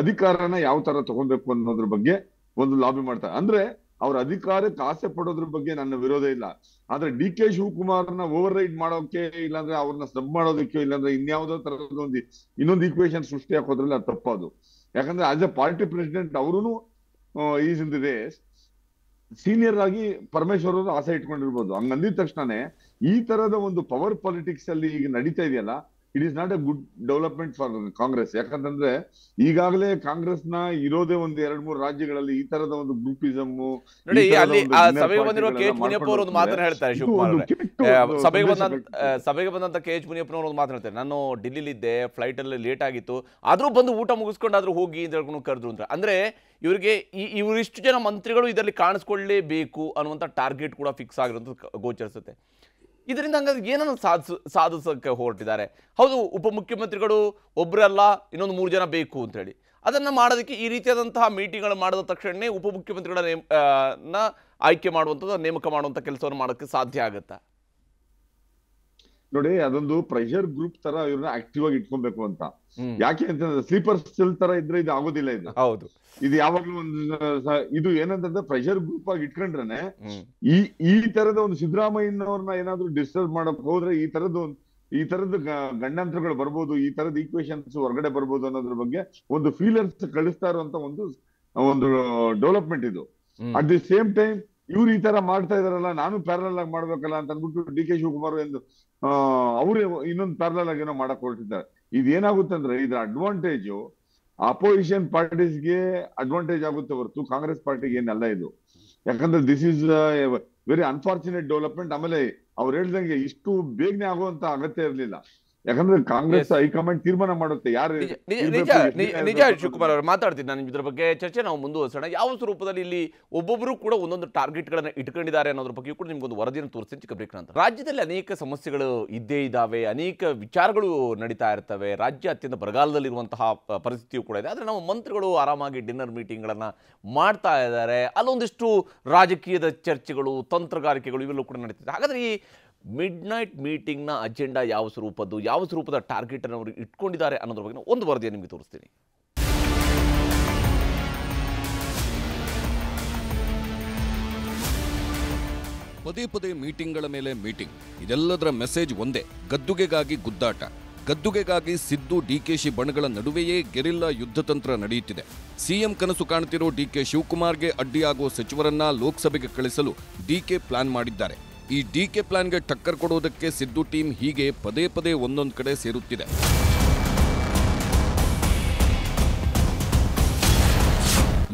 ಅಧಿಕಾರನ ಯಾವ ತರ ತಗೊಬೇಕು ಅನ್ನೋದ್ರ ಬಗ್ಗೆ ಒಂದು ಲಾಬಿ ಮಾಡ್ತಾರೆ ಅಂದ್ರೆ ಅವ್ರ ಅಧಿಕಾರಕ್ಕೆ ಆಸೆ ಪಡೋದ್ರ ಬಗ್ಗೆ ನನ್ನ ವಿರೋಧ ಇಲ್ಲ ಆದ್ರೆ ಡಿ ಕೆ ಶಿವಕುಮಾರ್ನ ಓವರ್ ರೈಡ್ ಮಾಡೋಕೆ ಇಲ್ಲಾಂದ್ರೆ ಅವ್ರನ್ನ ಸ್ಟಬ್ ಮಾಡೋದಕ್ಕೆ ಇಲ್ಲಾಂದ್ರೆ ಇನ್ಯಾವುದೋ ತರದ ಒಂದು ಇನ್ನೊಂದು ಈಕ್ವೇಶನ್ ಸೃಷ್ಟಿ ಹಾಕೋದ್ರಲ್ಲಿ ಅದು ತಪ್ಪದು ಯಾಕಂದ್ರೆ ಆಸ್ ಎ ಪಾರ್ಟಿ ಪ್ರೆಸಿಡೆಂಟ್ ಅವರು is in the race senior ಆಗಿ ಪರಮೇಶ್ವರ್ ಅವರು ಆಸೆ ಇಟ್ಕೊಂಡಿರ್ಬೋದು ಹಂಗಂದಿದ ತಕ್ಷಣನೇ ಈ ತರದ ಒಂದು ಪವರ್ ಪಾಲಿಟಿಕ್ಸ್ ಅಲ್ಲಿ ಈಗ ನಡೀತಾ ಇದೆಯಲ್ಲ it is not a good development for Congress ಯಾಕಂತಂದ್ರೆ ಈಗಾಗಲೇ ಕಾಂಗ್ರೆಸ್ ನ ಇರೋದೇ ಒಂದು ಎರಡ್ ಮೂರು ರಾಜ್ಯಗಳಲ್ಲಿ ಈ ತರದ ಒಂದು ಗ್ರೂಪಿಸಮ್ ಸಭೆಗೆ ಕೆ ಎಚ್ ಹೇಳ್ತಾರೆ ಸಭೆಗೆ ಬಂದಂತ ಕೆ ಎಚ್ ಮುನಿಯಪ್ಪನವರು ಒಂದು ಹೇಳ್ತಾರೆ ನಾನು ಡೆಲ್ಲಿಲಿ ಇದ್ದೆ ಫ್ಲೈಟ್ ಅಲ್ಲಿ ಲೇಟ್ ಆಗಿತ್ತು ಆದ್ರೂ ಬಂದು ಊಟ ಮುಗಿಸ್ಕೊಂಡಾದ್ರೂ ಹೋಗಿ ಅಂತ ಹೇಳ್ಕೊಂಡು ಕರೆದ್ರು ಅಂತ ಅಂದ್ರೆ ಇವರಿಗೆ ಈ ಇವರಿಷ್ಟು ಜನ ಮಂತ್ರಿಗಳು ಇದರಲ್ಲಿ ಕಾಣಿಸ್ಕೊಳ್ಳೇಬೇಕು ಅನ್ನುವಂತ ಟಾರ್ಗೆಟ್ ಕೂಡ ಫಿಕ್ಸ್ ಆಗಿರೋದು ಗೋಚರಿಸುತ್ತೆ ಇದರಿಂದ ಹಂಗಾದ್ರೆ ಏನನ್ನು ಸಾಧಿಸ ಸಾಧಿಸೋಕ್ಕೆ ಹೊರಟಿದ್ದಾರೆ ಹೌದು ಉಪಮುಖ್ಯಮಂತ್ರಿಗಳು ಒಬ್ಬರಲ್ಲ ಇನ್ನೊಂದು ಮೂರು ಜನ ಬೇಕು ಅಂತೇಳಿ ಅದನ್ನು ಮಾಡೋದಕ್ಕೆ ಈ ರೀತಿಯಾದಂತಹ ಮೀಟಿಂಗ್ಗಳು ಮಾಡಿದ ತಕ್ಷಣವೇ ಉಪಮುಖ್ಯಮಂತ್ರಿಗಳ ನೇಮ್ ಆಯ್ಕೆ ಮಾಡುವಂಥದ್ದು ನೇಮಕ ಮಾಡುವಂಥ ಕೆಲಸವನ್ನು ಮಾಡೋಕ್ಕೆ ಸಾಧ್ಯ ಆಗುತ್ತಾ ನೋಡಿ ಅದೊಂದು ಪ್ರೆಷರ್ ಗ್ರೂಪ್ ತರ ಇವ್ರನ್ನ ಆಕ್ಟಿವ್ ಆಗಿ ಇಟ್ಕೊಬೇಕು ಅಂತ ಯಾಕೆ ಅಂತಂದ್ರೆ ಸ್ಲೀಪರ್ ಸೆಲ್ ತರ ಇದ್ರೆ ಇದು ಆಗೋದಿಲ್ಲ ಇದು ಹೌದು ಇದು ಯಾವಾಗ್ಲೂ ಒಂದು ಇದು ಏನಂತಂದ್ರೆ ಪ್ರೆಷರ್ ಗ್ರೂಪ್ ಆಗಿ ಇಟ್ಕೊಂಡ್ರೆ ಈ ಈ ತರದ ಒಂದು ಸಿದ್ದರಾಮಯ್ಯನವ್ರನ್ನ ಏನಾದ್ರು ಡಿಸ್ಟರ್ಬ್ ಮಾಡಕ್ ಹೋದ್ರೆ ಈ ತರದ ಈ ತರದ ಗಂಡಾಂತರಗಳು ಬರ್ಬೋದು ಈ ತರದ ಈಕ್ವೇಶನ್ಸ್ ಹೊರಗಡೆ ಬರ್ಬೋದು ಅನ್ನೋದ್ರ ಬಗ್ಗೆ ಒಂದು ಫೀಲರ್ಸ್ ಕಳಿಸ್ತಾ ಇರುವಂತ ಒಂದು ಒಂದು ಡೆವಲಪ್ಮೆಂಟ್ ಇದು ಅಟ್ ದಿ ಸೇಮ್ ಟೈಮ್ ಇವ್ರು ಈ ತರ ಮಾಡ್ತಾ ಇದಾರಲ್ಲ ನಾನು ಪ್ಯಾರಲ್ ಆಗಿ ಮಾಡ್ಬೇಕಲ್ಲ ಅಂತ ಅಂದ್ಬಿಟ್ಟು ಡಿ ಕೆ ಶಿವಕುಮಾರ್ ಎಂದು ಅವರೇ ಇನ್ನೊಂದು ಪ್ಯಾರಲಲ್ ಆಗಿ ಏನೋ ಮಾಡಕ್ ಹೊರಟಿದ್ದಾರೆ ಇದೇನಾಗುತ್ತೆ ಅಂದ್ರೆ ಇದ್ರ ಅಡ್ವಾಂಟೇಜು ಅಪೋಸಿಷನ್ ಪಾರ್ಟೀಸ್ಗೆ ಅಡ್ವಾಂಟೇಜ್ ಆಗುತ್ತೆ ಹೊರತು ಕಾಂಗ್ರೆಸ್ ಪಾರ್ಟಿಗೆ ಏನಲ್ಲ ಇದು ಯಾಕಂದ್ರೆ this is very unfortunate development ಆಮೇಲೆ ಅವ್ರು ಹೇಳ್ದಂಗೆ ಇಷ್ಟು ಬೇಗನೆ ಆಗುವಂತ ಅಗತ್ಯ ಇರಲಿಲ್ಲ ಯಾಕಂದ್ರೆ ಕಾಂಗ್ರೆಸ್ ಹೈಕಮಾಂಡ್ ತೀರ್ಮಾನ ಮಾಡುತ್ತೆ ಯಾರು ನಿಜ ನಿಜ ಶಿವಕುಮಾರ್ ಅವರು ಮಾತಾಡ್ತೀನಿ ನಾನು ಇದ್ರ ಬಗ್ಗೆ ಚರ್ಚೆ ನಾವು ಮುಂದುವರಿಸೋಣ ಯಾವ ಸ್ವರೂಪದಲ್ಲಿ ಇಲ್ಲಿ ಒಬ್ಬೊಬ್ಬರು ಕೂಡ ಒಂದೊಂದು ಟಾರ್ಗೆಟ್ ಗಳನ್ನ ಇಟ್ಕೊಂಡಿದ್ದಾರೆ ಅನ್ನೋದ್ರ ಬಗ್ಗೆ ಕೂಡ ನಿಮ್ಗೊಂದು ವರದಿಯನ್ನು ತೋರ್ಸಿ ಚಿಕ್ಕ ರಾಜ್ಯದಲ್ಲಿ ಅನೇಕ ಸಮಸ್ಯೆಗಳು ಇದ್ದೇ ಇದ್ದಾವೆ ಅನೇಕ ವಿಚಾರಗಳು ನಡೀತಾ ಇರ್ತವೆ ರಾಜ್ಯ ಅತ್ಯಂತ ಬರಗಾಲದಲ್ಲಿರುವಂತಹ ಪರಿಸ್ಥಿತಿಯು ಕೂಡ ಇದೆ ಆದರೆ ನಾವು ಮಂತ್ರಿಗಳು ಆರಾಮಾಗಿ ಡಿನ್ನರ್ ಮೀಟಿಂಗ್ಗಳನ್ನು ಮಾಡ್ತಾ ಇದ್ದಾರೆ ಅಲ್ಲೊಂದಿಷ್ಟು ರಾಜಕೀಯದ ಚರ್ಚೆಗಳು ತಂತ್ರಗಾರಿಕೆಗಳು ಇವೆಲ್ಲೂ ಕೂಡ ನಡೀತಿದೆ ಹಾಗಾದ್ರೆ ಈ ಮಿಡ್ ನೈಟ್ ಮೀಟಿಂಗ್ನ ಅಜೆಂಡಾ ಯಾವ ಸ್ವರೂಪದ್ದು ಯಾವ ಸ್ವರೂಪದ ಟಾರ್ಗೆಟನ್ನು ಅವರು ಇಟ್ಕೊಂಡಿದ್ದಾರೆ ಅನ್ನೋದ್ರ ಬಗ್ಗೆ ಒಂದು ವರದಿಯನ್ನು ನಿಮಗೆ ತೋರಿಸ್ತೀನಿ ಪದೇ ಪದೇ ಮೀಟಿಂಗ್ಗಳ ಮೇಲೆ ಮೀಟಿಂಗ್ ಇದೆಲ್ಲದರ ಮೆಸೇಜ್ ಒಂದೇ ಗದ್ದುಗೆಗಾಗಿ ಗುದ್ದಾಟ ಗದ್ದುಗೆಗಾಗಿ ಸಿದ್ದು ಡಿಕೆಶಿ ಬಣಗಳ ನಡುವೆಯೇ ಯುದ್ಧ ಯುದ್ಧತಂತ್ರ ನಡೆಯುತ್ತಿದೆ ಸಿಎಂ ಕನಸು ಕಾಣುತ್ತಿರೋ ಡಿಕೆ ಶಿವಕುಮಾರ್ಗೆ ಅಡ್ಡಿಯಾಗುವ ಸಚಿವರನ್ನ ಲೋಕಸಭೆಗೆ ಕಳಿಸಲು ಡಿಕೆ ಪ್ಲಾನ್ ಮಾಡಿದ್ದಾರೆ ಈ ಡಿ ಕೆ ಪ್ಲಾನ್ಗೆ ಟಕ್ಕರ್ ಕೊಡೋದಕ್ಕೆ ಸಿದ್ದು ಟೀಮ್ ಹೀಗೆ ಪದೇ ಪದೇ ಒಂದೊಂದು ಕಡೆ ಸೇರುತ್ತಿದೆ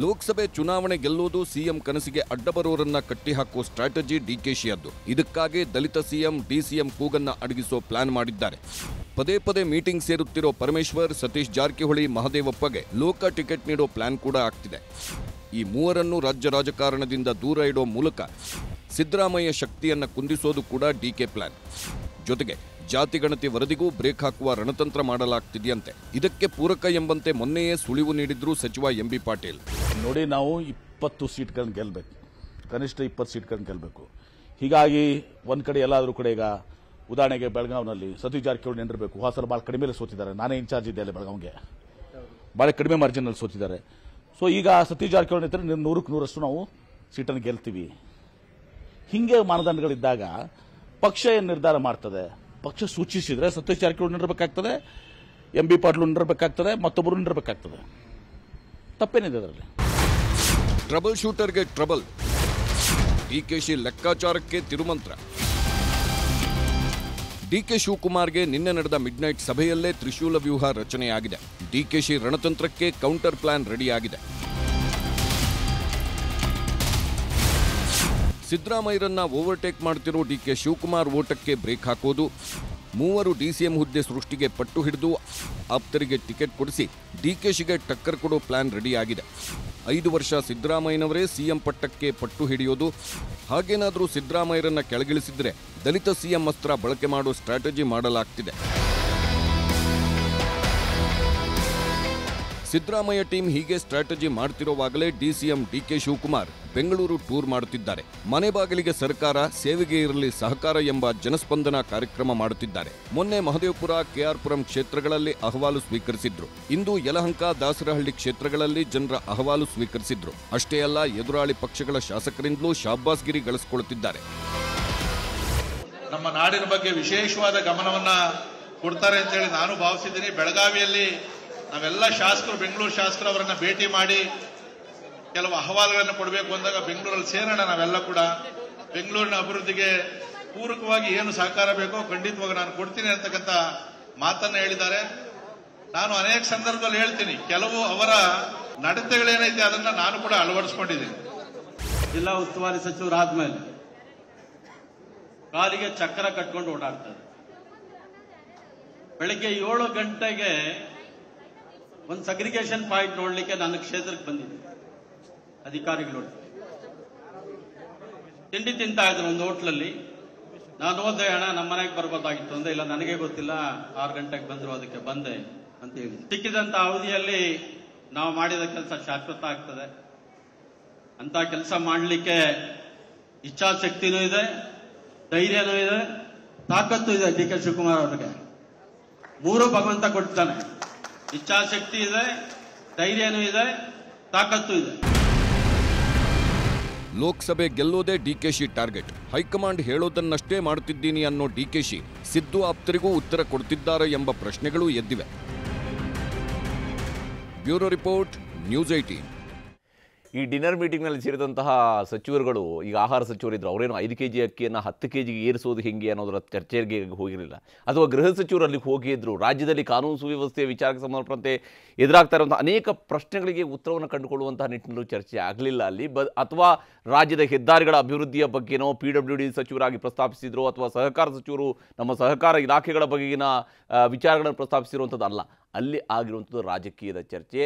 ಲೋಕಸಭೆ ಚುನಾವಣೆ ಗೆಲ್ಲುವುದು ಸಿಎಂ ಕನಸಿಗೆ ಅಡ್ಡ ಬರೋರನ್ನ ಕಟ್ಟಿಹಾಕುವ ಸ್ಟ್ರಾಟಜಿ ಡಿಕೆಶಿಯದ್ದು ಇದಕ್ಕಾಗಿ ದಲಿತ ಸಿಎಂ ಡಿಸಿಎಂ ಕೂಗನ್ನ ಅಡಗಿಸೋ ಪ್ಲಾನ್ ಮಾಡಿದ್ದಾರೆ ಪದೇ ಪದೇ ಮೀಟಿಂಗ್ ಸೇರುತ್ತಿರೋ ಪರಮೇಶ್ವರ್ ಸತೀಶ್ ಜಾರಕಿಹೊಳಿ ಮಹದೇವಪ್ಪಗೆ ಲೋಕ ಟಿಕೆಟ್ ನೀಡೋ ಪ್ಲಾನ್ ಕೂಡ ಆಗ್ತಿದೆ ಈ ಮೂವರನ್ನು ರಾಜ್ಯ ರಾಜಕಾರಣದಿಂದ ದೂರ ಇಡೋ ಮೂಲಕ ಸಿದ್ದರಾಮಯ್ಯ ಶಕ್ತಿಯನ್ನು ಕುಂದಿಸೋದು ಕೂಡ ಡಿ ಕೆ ಪ್ಲಾನ್ ಜೊತೆಗೆ ಜಾತಿ ಗಣತಿ ವರದಿಗೂ ಬ್ರೇಕ್ ಹಾಕುವ ರಣತಂತ್ರ ಮಾಡಲಾಗ್ತಿದೆಯಂತೆ ಇದಕ್ಕೆ ಪೂರಕ ಎಂಬಂತೆ ಮೊನ್ನೆಯೇ ಸುಳಿವು ನೀಡಿದ್ರು ಸಚಿವ ಬಿ ಪಾಟೀಲ್ ನೋಡಿ ನಾವು ಇಪ್ಪತ್ತು ಸೀಟ್ಗಳನ್ನು ಗೆಲ್ಲಬೇಕು ಕನಿಷ್ಠ ಇಪ್ಪತ್ತು ಸೀಟ್ಗಳನ್ನು ಗೆಲ್ಲಬೇಕು ಹೀಗಾಗಿ ಒಂದು ಕಡೆ ಎಲ್ಲಾದರೂ ಕಡೆ ಈಗ ಉದಾಹರಣೆಗೆ ಬೆಳಗಾವಿನಲ್ಲಿ ಸತೀಶ್ ಜಾರಕಿಹೊಳಿ ನೆಂಡಿರಬೇಕು ಹಾಸನ ಭಾಳ ಕಡಿಮೆ ಸೋತಿದ್ದಾರೆ ನಾನೇ ಇನ್ಚಾರ್ಜ್ ಇದ್ದೆ ಅಲ್ಲಿ ಬೆಳಗಾವಿಗೆ ಭಾಳ ಕಡಿಮೆ ಮಾರ್ಜಿನಲ್ಲಿ ಸೋತಿದ್ದಾರೆ ಸೊ ಈಗ ಸತೀಶ್ ಜಾರಕಿಹೊಳಿ ನೂರಕ್ಕೆ ನೂರಷ್ಟು ನಾವು ಸೀಟನ್ನು ಗೆಲ್ತೀವಿ ಹಿಂಗೆ ಮಾನದಂಡಗಳಿದ್ದಾಗ ಪಕ್ಷ ಏನು ನಿರ್ಧಾರ ಮಾಡ್ತದೆ ಪಕ್ಷ ಸೂಚಿಸಿದ್ರೆ ಸತೀಶ್ ಜಾರಕಿಹೊಳಿ ನಿರಬೇಕಾಗ್ತದೆ ಎಂ ಬಿ ಪಾಟೀಲ್ ನಿರಬೇಕಾಗ್ತದೆ ಮತ್ತೊಬ್ಬರು ನಿರಬೇಕಾಗ್ತದೆ ತಪ್ಪೇನಿದೆ ಅದರಲ್ಲಿ ಟ್ರಬಲ್ ಶೂಟರ್ಗೆ ಟ್ರಬಲ್ ಡಿಕೆಶಿ ಲೆಕ್ಕಾಚಾರಕ್ಕೆ ತಿರುಮಂತ್ರ ಡಿಕೆ ಶಿವಕುಮಾರ್ಗೆ ನಿನ್ನೆ ನಡೆದ ಮಿಡ್ ನೈಟ್ ಸಭೆಯಲ್ಲೇ ತ್ರಿಶೂಲ ವ್ಯೂಹ ರಚನೆಯಾಗಿದೆ ಡಿಕೆಶಿ ರಣತಂತ್ರಕ್ಕೆ ಕೌಂಟರ್ ಪ್ಲಾನ್ ರೆಡಿಯಾಗಿದೆ ಸಿದ್ದರಾಮಯ್ಯರನ್ನ ಓವರ್ಟೇಕ್ ಮಾಡ್ತಿರೋ ಡಿ ಕೆ ಶಿವಕುಮಾರ್ ಓಟಕ್ಕೆ ಬ್ರೇಕ್ ಹಾಕೋದು ಮೂವರು ಡಿ ಸಿ ಎಂ ಹುದ್ದೆ ಸೃಷ್ಟಿಗೆ ಪಟ್ಟು ಹಿಡಿದು ಆಪ್ತರಿಗೆ ಟಿಕೆಟ್ ಕೊಡಿಸಿ ಶಿಗೆ ಟಕ್ಕರ್ ಕೊಡೋ ಪ್ಲಾನ್ ರೆಡಿಯಾಗಿದೆ ಐದು ವರ್ಷ ಸಿದ್ದರಾಮಯ್ಯನವರೇ ಸಿಎಂ ಪಟ್ಟಕ್ಕೆ ಪಟ್ಟು ಹಿಡಿಯೋದು ಹಾಗೇನಾದರೂ ಸಿದ್ದರಾಮಯ್ಯರನ್ನ ಕೆಳಗಿಳಿಸಿದ್ರೆ ದಲಿತ ಸಿಎಂ ಅಸ್ತ್ರ ಬಳಕೆ ಮಾಡೋ ಸ್ಟ್ರಾಟಜಿ ಮಾಡಲಾಗ್ತಿದೆ ಸಿದ್ದರಾಮಯ್ಯ ಟೀಮ್ ಹೀಗೆ ಸ್ಟ್ರಾಟಜಿ ಮಾಡ್ತಿರೋವಾಗಲೇ D C D K Shivakumar Bengaluru tour ಮಾಡುತ್ತಿದ್ದಾರೆ ಮನೆ ಬಾಗಿಲಿಗೆ ಸರ್ಕಾರ ಸೇವೆಗೆ ಇರಲಿ ಸಹಕಾರ ಎಂಬ ಜನಸ್ಪಂದನ ಕಾರ್ಯಕ್ರಮ ಮಾಡುತ್ತಿದ್ದಾರೆ ಮೊನ್ನೆ ಮಹದೇವಪುರ ಕೆಆರ್ಪುರಂ ಕ್ಷೇತ್ರಗಳಲ್ಲಿ ಅಹವಾಲು ಸ್ವೀಕರಿಸಿದ್ರು ಇಂದು ಯಲಹಂಕ ದಾಸರಹಳ್ಳಿ ಕ್ಷೇತ್ರಗಳಲ್ಲಿ ಜನರ ಅಹವಾಲು ಸ್ವೀಕರಿಸಿದ್ರು ಅಷ್ಟೇ ಅಲ್ಲ ಎದುರಾಳಿ ಪಕ್ಷಗಳ ಶಾಸಕರಿಂದಲೂ ಶಾಬಾಸ್ಗಿರಿ ಗಳಿಸಿಕೊಳ್ಳುತ್ತಿದ್ದಾರೆ ನಮ್ಮ ನಾಡಿನ ಬಗ್ಗೆ ವಿಶೇಷವಾದ ಗಮನವನ್ನ ಕೊಡ್ತಾರೆ ಅಂತ ಹೇಳಿ ನಾನು ಭಾವಿಸಿದ್ದೀನಿ ಬೆಳಗಾವಿಯಲ್ಲಿ ನಾವೆಲ್ಲ ಶಾಸಕರು ಬೆಂಗಳೂರು ಶಾಸಕರು ಅವರನ್ನ ಭೇಟಿ ಮಾಡಿ ಕೆಲವು ಅಹವಾಲುಗಳನ್ನು ಕೊಡಬೇಕು ಅಂದಾಗ ಬೆಂಗಳೂರಲ್ಲಿ ಸೇರೋಣ ನಾವೆಲ್ಲ ಕೂಡ ಬೆಂಗಳೂರಿನ ಅಭಿವೃದ್ಧಿಗೆ ಪೂರಕವಾಗಿ ಏನು ಸಹಕಾರ ಬೇಕೋ ಖಂಡಿತವಾಗಿ ನಾನು ಕೊಡ್ತೀನಿ ಅಂತಕ್ಕಂಥ ಮಾತನ್ನ ಹೇಳಿದ್ದಾರೆ ನಾನು ಅನೇಕ ಸಂದರ್ಭದಲ್ಲಿ ಹೇಳ್ತೀನಿ ಕೆಲವು ಅವರ ನಡತೆಗಳೇನೈತೆ ಅದನ್ನ ನಾನು ಕೂಡ ಅಳವಡಿಸ್ಕೊಂಡಿದ್ದೀನಿ ಜಿಲ್ಲಾ ಉಸ್ತುವಾರಿ ಸಚಿವರಾದ್ಮೇಲೆ ಕಾಲಿಗೆ ಚಕ್ರ ಕಟ್ಕೊಂಡು ಓಡಾಡ್ತಾರೆ ಬೆಳಿಗ್ಗೆ ಏಳು ಗಂಟೆಗೆ ಒಂದು ಸಗ್ರಿಗೇಷನ್ ಪಾಯಿಂಟ್ ನೋಡ್ಲಿಕ್ಕೆ ನನ್ನ ಕ್ಷೇತ್ರಕ್ಕೆ ಬಂದಿದೆ ಅಧಿಕಾರಿಗಳು ತಿಂಡಿ ತಿಂತಾ ಇದ್ರು ಒಂದು ಹೋಟ್ಲಲ್ಲಿ ನಾನು ಹೋದೆ ಹಣ ನಮ್ಮ ಮನೆಗೆ ಬರ್ಬೋದಾಗಿತ್ತು ಅಂದ್ರೆ ಇಲ್ಲ ನನಗೆ ಗೊತ್ತಿಲ್ಲ ಆರು ಗಂಟೆಗೆ ಬಂದ್ರು ಅದಕ್ಕೆ ಬಂದೆ ಅಂತ ಹೇಳಿ ಸಿಕ್ಕಿದಂತ ಅವಧಿಯಲ್ಲಿ ನಾವು ಮಾಡಿದ ಕೆಲಸ ಶಾಶ್ವತ ಆಗ್ತದೆ ಅಂತ ಕೆಲಸ ಮಾಡಲಿಕ್ಕೆ ಇಚ್ಛಾಶಕ್ತಿನೂ ಇದೆ ಧೈರ್ಯನೂ ಇದೆ ತಾಕತ್ತು ಇದೆ ಡಿ ಕೆ ಶಿವಕುಮಾರ್ ಅವ್ರಿಗೆ ಮೂರು ಭಗವಂತ ಕೊಡ್ತಾನೆ ಇಚ್ಛಾಶಕ್ತಿ ಇದೆ ಧೈರ್ಯನೂ ಇದೆ ತಾಕತ್ತು ಇದೆ ಲೋಕಸಭೆ ಗೆಲ್ಲೋದೇ ಡಿಕೆಶಿ ಟಾರ್ಗೆಟ್ ಹೈಕಮಾಂಡ್ ಹೇಳೋದನ್ನಷ್ಟೇ ಮಾಡುತ್ತಿದ್ದೀನಿ ಅನ್ನೋ ಡಿಕೆಶಿ ಸಿದ್ದು ಆಪ್ತರಿಗೂ ಉತ್ತರ ಕೊಡ್ತಿದ್ದಾರೆ ಎಂಬ ಪ್ರಶ್ನೆಗಳು ಎದ್ದಿವೆ ಬ್ಯೂರೋ ರಿಪೋರ್ಟ್ ನ್ಯೂಸ್ ಏಟೀನ್ ಈ ಡಿನ್ನರ್ ಮೀಟಿಂಗ್ನಲ್ಲಿ ಸೇರಿದಂತಹ ಸಚಿವರುಗಳು ಈಗ ಆಹಾರ ಸಚಿವರು ಇದ್ದರು ಅವರೇನು ಐದು ಕೆ ಜಿ ಅಕ್ಕಿಯನ್ನು ಹತ್ತು ಕೆ ಜಿಗೆ ಏರಿಸೋದು ಹೆಂಗೆ ಅನ್ನೋದರ ಚರ್ಚೆಗೆ ಹೋಗಿರಲಿಲ್ಲ ಅಥವಾ ಗೃಹ ಸಚಿವರು ಅಲ್ಲಿಗೆ ಹೋಗಿದ್ದರು ರಾಜ್ಯದಲ್ಲಿ ಕಾನೂನು ಸುವ್ಯವಸ್ಥೆಯ ವಿಚಾರಕ್ಕೆ ಸಂಬಂಧಪಟ್ಟಂತೆ ಎದುರಾಗ್ತಾ ಇರುವಂಥ ಅನೇಕ ಪ್ರಶ್ನೆಗಳಿಗೆ ಉತ್ತರವನ್ನು ಕಂಡುಕೊಳ್ಳುವಂತಹ ನಿಟ್ಟಿನಲ್ಲೂ ಚರ್ಚೆ ಆಗಲಿಲ್ಲ ಅಲ್ಲಿ ಬ ಅಥವಾ ರಾಜ್ಯದ ಹೆದ್ದಾರಿಗಳ ಅಭಿವೃದ್ಧಿಯ ಬಗ್ಗೆನೋ ಪಿ ಡಬ್ಲ್ಯೂ ಡಿ ಸಚಿವರಾಗಿ ಪ್ರಸ್ತಾಪಿಸಿದ್ರು ಅಥವಾ ಸಹಕಾರ ಸಚಿವರು ನಮ್ಮ ಸಹಕಾರ ಇಲಾಖೆಗಳ ಬಗೆಗಿನ ವಿಚಾರಗಳನ್ನು ಪ್ರಸ್ತಾಪಿಸಿರುವಂಥದ್ದು ಅಲ್ಲ ಅಲ್ಲಿ ಆಗಿರುವಂಥದ್ದು ರಾಜಕೀಯದ ಚರ್ಚೆ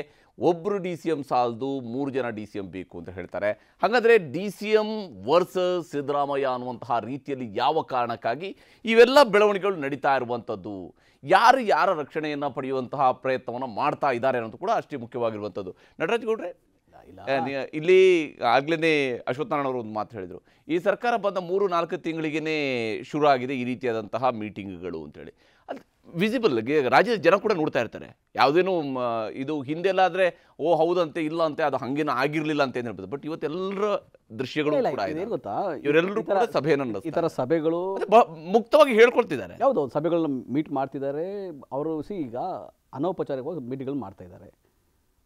ಒಬ್ಬರು ಡಿ ಸಿ ಎಂ ಸಾಲದು ಮೂರು ಜನ ಡಿ ಸಿ ಎಂ ಬೇಕು ಅಂತ ಹೇಳ್ತಾರೆ ಹಾಗಾದರೆ D C M versus Siddaramaiah ಅನ್ನುವಂತಹ ರೀತಿಯಲ್ಲಿ ಯಾವ ಕಾರಣಕ್ಕಾಗಿ ಇವೆಲ್ಲ ಬೆಳವಣಿಗೆಗಳು ನಡೀತಾ ಇರುವಂಥದ್ದು ಯಾರು ಯಾರ ರಕ್ಷಣೆಯನ್ನು ಪಡೆಯುವಂತಹ ಪ್ರಯತ್ನವನ್ನು ಮಾಡ್ತಾ ಇದ್ದಾರೆ ಅನ್ನೋದು ಕೂಡ ಅಷ್ಟೇ ಮುಖ್ಯವಾಗಿರುವಂಥದ್ದು ನಟರಾಜ್ ಗೌಡ್ರೆ ಇಲ್ಲಿ ಆಗ್ಲೇ ಅವರು ಒಂದು ಮಾತು ಹೇಳಿದರು ಈ ಸರ್ಕಾರ ಬಂದ ಮೂರು ನಾಲ್ಕು ತಿಂಗಳಿಗೇ ಶುರು ಆಗಿದೆ ಈ ರೀತಿಯಾದಂತಹ ಮೀಟಿಂಗ್ಗಳು ಅಂತೇಳಿ ಅದು ವಿಸಿಬಲ್ ರಾಜ್ಯದ ಜನ ಕೂಡ ನೋಡ್ತಾ ಇರ್ತಾರೆ ಯಾವುದೇನೋ ಇದು ಹಿಂದೆಲ್ಲ ಆದರೆ ಓ ಹೌದಂತೆ ಇಲ್ಲ ಅಂತೆ ಅದು ಹಂಗೇನು ಆಗಿರಲಿಲ್ಲ ಅಂತ ಹೇಳ್ಬೋದು ಬಟ್ ಇವತ್ತೆಲ್ಲರ ದೃಶ್ಯಗಳು ಕೂಡ ಇದೆ ಗೊತ್ತಾ ಇವರೆಲ್ಲರೂ ಕೂಡ ಸಭೆ ಸಭೆಯನ್ನು ಈ ತರ ಸಭೆಗಳು ಮುಕ್ತವಾಗಿ ಹೇಳ್ಕೊಳ್ತಿದ್ದಾರೆ ಯಾವುದು ಸಭೆಗಳನ್ನ ಮೀಟ್ ಮಾಡ್ತಿದ್ದಾರೆ ಅವರು ಸಿ ಈಗ ಅನೌಪಚಾರಿಕವಾಗಿ ಮೀಟಿಂಗ್ ಮಾಡ್ತಾ ಇದ್ದಾರೆ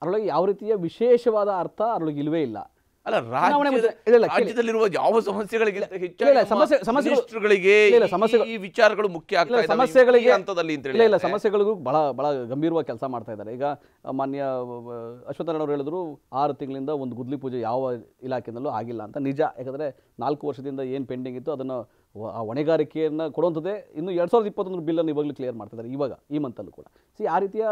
ಅದರೊಳಗೆ ಯಾವ ರೀತಿಯ ವಿಶೇಷವಾದ ಅರ್ಥ ಅದರೊಳಗೆ ಇಲ್ಲವೇ ಇಲ್ಲ ಅಲ್ಲ ರಾಜ್ಯದಲ್ಲಿರುವ ಯಾವ ಸಮಸ್ಯೆಗಳಿಗೆ ಈ ವಿಚಾರಗಳು ಮುಖ್ಯ ಸಮಸ್ಯೆಗಳಿಗೆ ಹಂತದಲ್ಲಿ ಅಂತ ಇಲ್ಲ ಸಮಸ್ಯೆಗಳಿಗೂ ಬಹಳ ಬಹಳ ಗಂಭೀರವಾಗಿ ಕೆಲಸ ಮಾಡ್ತಾ ಇದ್ದಾರೆ ಈಗ ಮಾನ್ಯ ಅಶ್ವತ್ಥನಾರಾಯಣ ಅವರು ಹೇಳಿದ್ರು ಆರು ತಿಂಗಳಿಂದ ಒಂದು ಗುದ್ಲಿ ಪೂಜೆ ಯಾವ ಇಲಾಖೆಯಿಂದಲೂ ಆಗಿಲ್ಲ ಅಂತ ನಿಜ ಯಾಕಂದ್ರೆ ನಾಲ್ಕು ವರ್ಷದಿಂದ ಏನು ಪೆಂಡಿಂಗ್ ಇತ್ತು ಅದನ್ನು ಆ ಹೊಣೆಗಾರಿಕೆಯನ್ನು ಕೊಡುವಂಥದ್ದೇ ಇನ್ನು ಎರಡು ಸಾವಿರದ ಇಪ್ಪತ್ತೊಂದು ಬಿಲ್ಲನ್ನು ಇವಾಗಲೂ ಕ್ಲಿಯರ್ ಮಾಡ್ತಿದ್ದಾರೆ ಇವಾಗ ಈ ಮಂತಲ್ಲೂ ಕೂಡ ಸಿ ಆ ರೀತಿಯ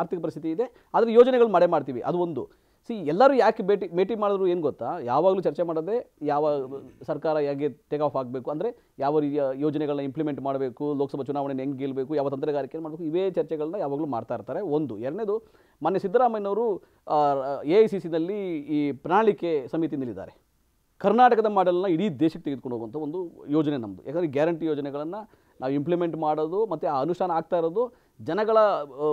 ಆರ್ಥಿಕ ಪರಿಸ್ಥಿತಿ ಇದೆ ಆದರೆ ಯೋಜನೆಗಳು ಮಾಡೇ ಮಾಡ್ತೀವಿ ಅದು ಒಂದು ಸಿ ಎಲ್ಲರೂ ಯಾಕೆ ಭೇಟಿ ಭೇಟಿ ಮಾಡಿದ್ರು ಏನು ಗೊತ್ತಾ ಯಾವಾಗಲೂ ಚರ್ಚೆ ಮಾಡೋದೇ ಯಾವ ಸರ್ಕಾರ ಹೇಗೆ ಟೇಕ್ ಆಫ್ ಆಗಬೇಕು ಅಂದರೆ ಯಾವ ರೀತಿಯ ಯೋಜನೆಗಳನ್ನ ಇಂಪ್ಲಿಮೆಂಟ್ ಮಾಡಬೇಕು ಲೋಕಸಭಾ ಚುನಾವಣೆ ಹೆಂಗೆ ಗೆಲ್ಲಬೇಕು ಯಾವ ತಂತ್ರಗಾರಿಕೆ ಏನು ಮಾಡಬೇಕು ಇವೇ ಚರ್ಚೆಗಳನ್ನ ಯಾವಾಗಲೂ ಮಾಡ್ತಾ ಇರ್ತಾರೆ ಒಂದು ಎರಡನೇದು ಮೊನ್ನೆ ಸಿದ್ದರಾಮಯ್ಯನವರು ಎ ಐ ಸಿ ಸಿನಲ್ಲಿ ಈ ಪ್ರಣಾಳಿಕೆ ಸಮಿತಿ ಕರ್ನಾಟಕದ ಮಾಡೆಲ್ನ ಇಡೀ ದೇಶಕ್ಕೆ ತೆಗೆದುಕೊಂಡು ಹೋಗುವಂಥ ಒಂದು ಯೋಜನೆ ನಮ್ಮದು ಯಾಕಂದರೆ ಗ್ಯಾರಂಟಿ ಯೋಜನೆಗಳನ್ನು ನಾವು ಇಂಪ್ಲಿಮೆಂಟ್ ಮಾಡೋದು ಮತ್ತು ಆ ಅನುಷ್ಠಾನ ಆಗ್ತಾ ಇರೋದು ಜನಗಳ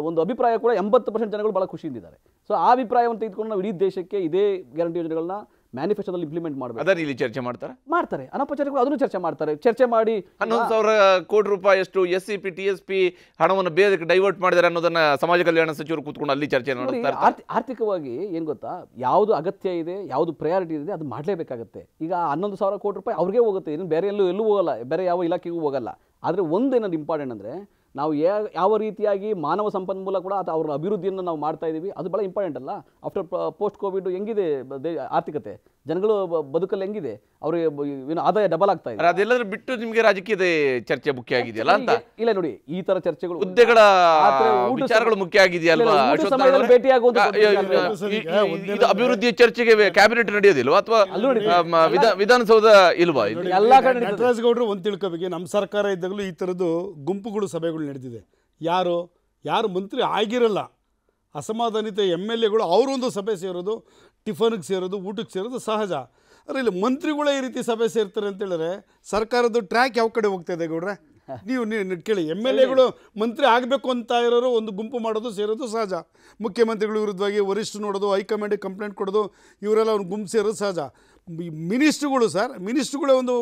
ಒಂದು ಅಭಿಪ್ರಾಯ ಕೂಡ ಎಂಬತ್ತು ಪರ್ಸೆಂಟ್ ಜನಗಳು ಭಾಳ ಖುಷಿಯಿಂದಿದ್ದಾರೆ ಸೊ ಆ ಅಭಿಪ್ರಾಯವನ್ನು ತೆಗೆದುಕೊಂಡು ನಾವು ಇಡೀ ದೇಶಕ್ಕೆ ಇದೇ ಗ್ಯಾರಂಟಿ ಯೋಜನೆಗಳನ್ನ ಮ್ಯಾನಿಫೆಸ್ಟೋದಲ್ಲಿ ಇಂಪ್ಲಿಮೆಂಟ್ ಮಾಡಬೇಕು ಅದನ್ನ ಇಲ್ಲಿ ಚರ್ಚೆ ಮಾಡ್ತಾರೆ ಮಾಡ್ತಾರೆ ಅನಪಚರಿಗಳು ಅದನ್ನು ಚರ್ಚೆ ಮಾಡ್ತಾರೆ ಚರ್ಚೆ ಮಾಡಿ ಹನ್ನೊಂದು ಸಾವಿರ ಕೋಟಿ ರೂಪಾಯಿ ಎಷ್ಟು S C P T S P ಹಣವನ್ನು ಬೇರೆ ಡೈವರ್ಟ್ ಮಾಡಿದ್ದಾರೆ ಅನ್ನೋದನ್ನ ಸಮಾಜ ಕಲ್ಯಾಣ ಸಚಿವರು ಕೂತ್ಕೊಂಡು ಅಲ್ಲಿ ಚರ್ಚೆ ಆರ್ಥಿಕವಾಗಿ ಏನು ಗೊತ್ತಾ ಯಾವುದು ಅಗತ್ಯ ಇದೆ ಯಾವುದು ಪ್ರಯಾರಿಟಿ ಇದೆ ಅದು ಮಾಡಲೇಬೇಕಾಗುತ್ತೆ ಈಗ ಹನ್ನೊಂದು ಸಾವಿರ ಕೋಟಿ ರೂಪಾಯಿ ಅವ್ರಿಗೆ ಹೋಗುತ್ತೆ ಇನ್ನು ಬೇರೆ ಎಲ್ಲೂ ಎಲ್ಲೂ ಹೋಗಲ್ಲ ಬೇರೆ ಯಾವ ಇಲಾಖೆಗೂ ಹೋಗಲ್ಲ ಆದರೆ ಏನಾದ್ರು ಇಂಪಾರ್ಟೆಂಟ್ ಅಂದರೆ ನಾವು ಯಾವ ರೀತಿಯಾಗಿ ಮಾನವ ಸಂಪನ್ಮೂಲ ಕೂಡ ಅಥವಾ ಅವರ ಅಭಿವೃದ್ಧಿಯನ್ನು ನಾವು ಮಾಡ್ತಾ ಇದ್ದೀವಿ ಅದು ಭಾಳ ಇಂಪಾರ್ಟೆಂಟ್ ಅಲ್ಲ ಆಫ್ಟರ್ ಪೋಸ್ಟ್ ಕೋವಿಡ್ ಹೆಂಗಿದೆ ಆರ್ಥಿಕತೆ ಜನಗಳು ಬದುಕಲ್ಲಿ ಹೆಂಗಿದೆ ಅವ್ರಿಗೆ ಏನು ಆದಾಯ ಡಬಲ್ ಆಗ್ತಾ ಇದೆ ಅದೆಲ್ಲದ್ರ ಬಿಟ್ಟು ನಿಮಗೆ ರಾಜಕೀಯದ ಚರ್ಚೆ ಮುಖ್ಯ ಆಗಿದೆಯಲ್ಲ ಅಂತ ಇಲ್ಲ ನೋಡಿ ಈ ತರ ಚರ್ಚೆಗಳು ಹುದ್ದೆಗಳ ವಿಚಾರಗಳು ಮುಖ್ಯ ಆಗಿದೆಯಲ್ಲ ಇದು ಅಭಿವೃದ್ಧಿಯ ಚರ್ಚೆಗೆ ಕ್ಯಾಬಿನೆಟ್ ನಡೆಯೋದಿಲ್ವಾ ಅಥವಾ ವಿಧಾನಸೌಧ ಇಲ್ವಾ ಎಲ್ಲಾ ಕಡೆ ಗೌಡರು ಒಂದ್ ತಿಳ್ಕೋಬೇಕು ನಮ್ಮ ಸರ್ಕಾರ ಇದ್ದಾಗಲೂ ಈ ತರದ್ದು ಗುಂಪುಗಳು ಸಭೆಗಳು ನಡೆದಿದೆ ಯಾರು ಯಾರು ಮಂತ್ರಿ ಆಗಿರಲ್ಲ ಅಸಮಾಧಾನಿತ ಎಮ್ ಎಲ್ ಎಗಳು ಅವರೊಂದು ಸಭೆ ಸೇರೋದು ಟಿಫನ್ಗೆ ಸೇರೋದು ಊಟಕ್ಕೆ ಸೇರೋದು ಸಹಜ ಆದರೆ ಇಲ್ಲಿ ಮಂತ್ರಿಗಳೇ ಈ ರೀತಿ ಸಭೆ ಸೇರ್ತಾರೆ ಅಂತೇಳಿದ್ರೆ ಸರ್ಕಾರದ ಟ್ರ್ಯಾಕ್ ಯಾವ ಕಡೆ ಹೋಗ್ತಾ ಇದೆ ಗೌಡ್ರೆ ನೀವು ಕೇಳಿ ಎಮ್ ಎಲ್ ಎಗಳು ಮಂತ್ರಿ ಆಗಬೇಕು ಅಂತ ಇರೋರು ಒಂದು ಗುಂಪು ಮಾಡೋದು ಸೇರೋದು ಸಹಜ ಮುಖ್ಯಮಂತ್ರಿಗಳ ವಿರುದ್ಧವಾಗಿ ವರಿಷ್ಠ ನೋಡೋದು ಹೈಕಮಾಂಡಿಗೆ ಕಂಪ್ಲೇಂಟ್ ಕೊಡೋದು ಇವರೆಲ್ಲ ಅವ್ರು ಗುಂಪು ಸೇರೋದು ಸಹಜ ಮಿನಿಸ್ಟ್ರುಗಳು ಸರ್ ಮಿನಿಸ್ಟ್ರುಗಳೇ ಒಂದು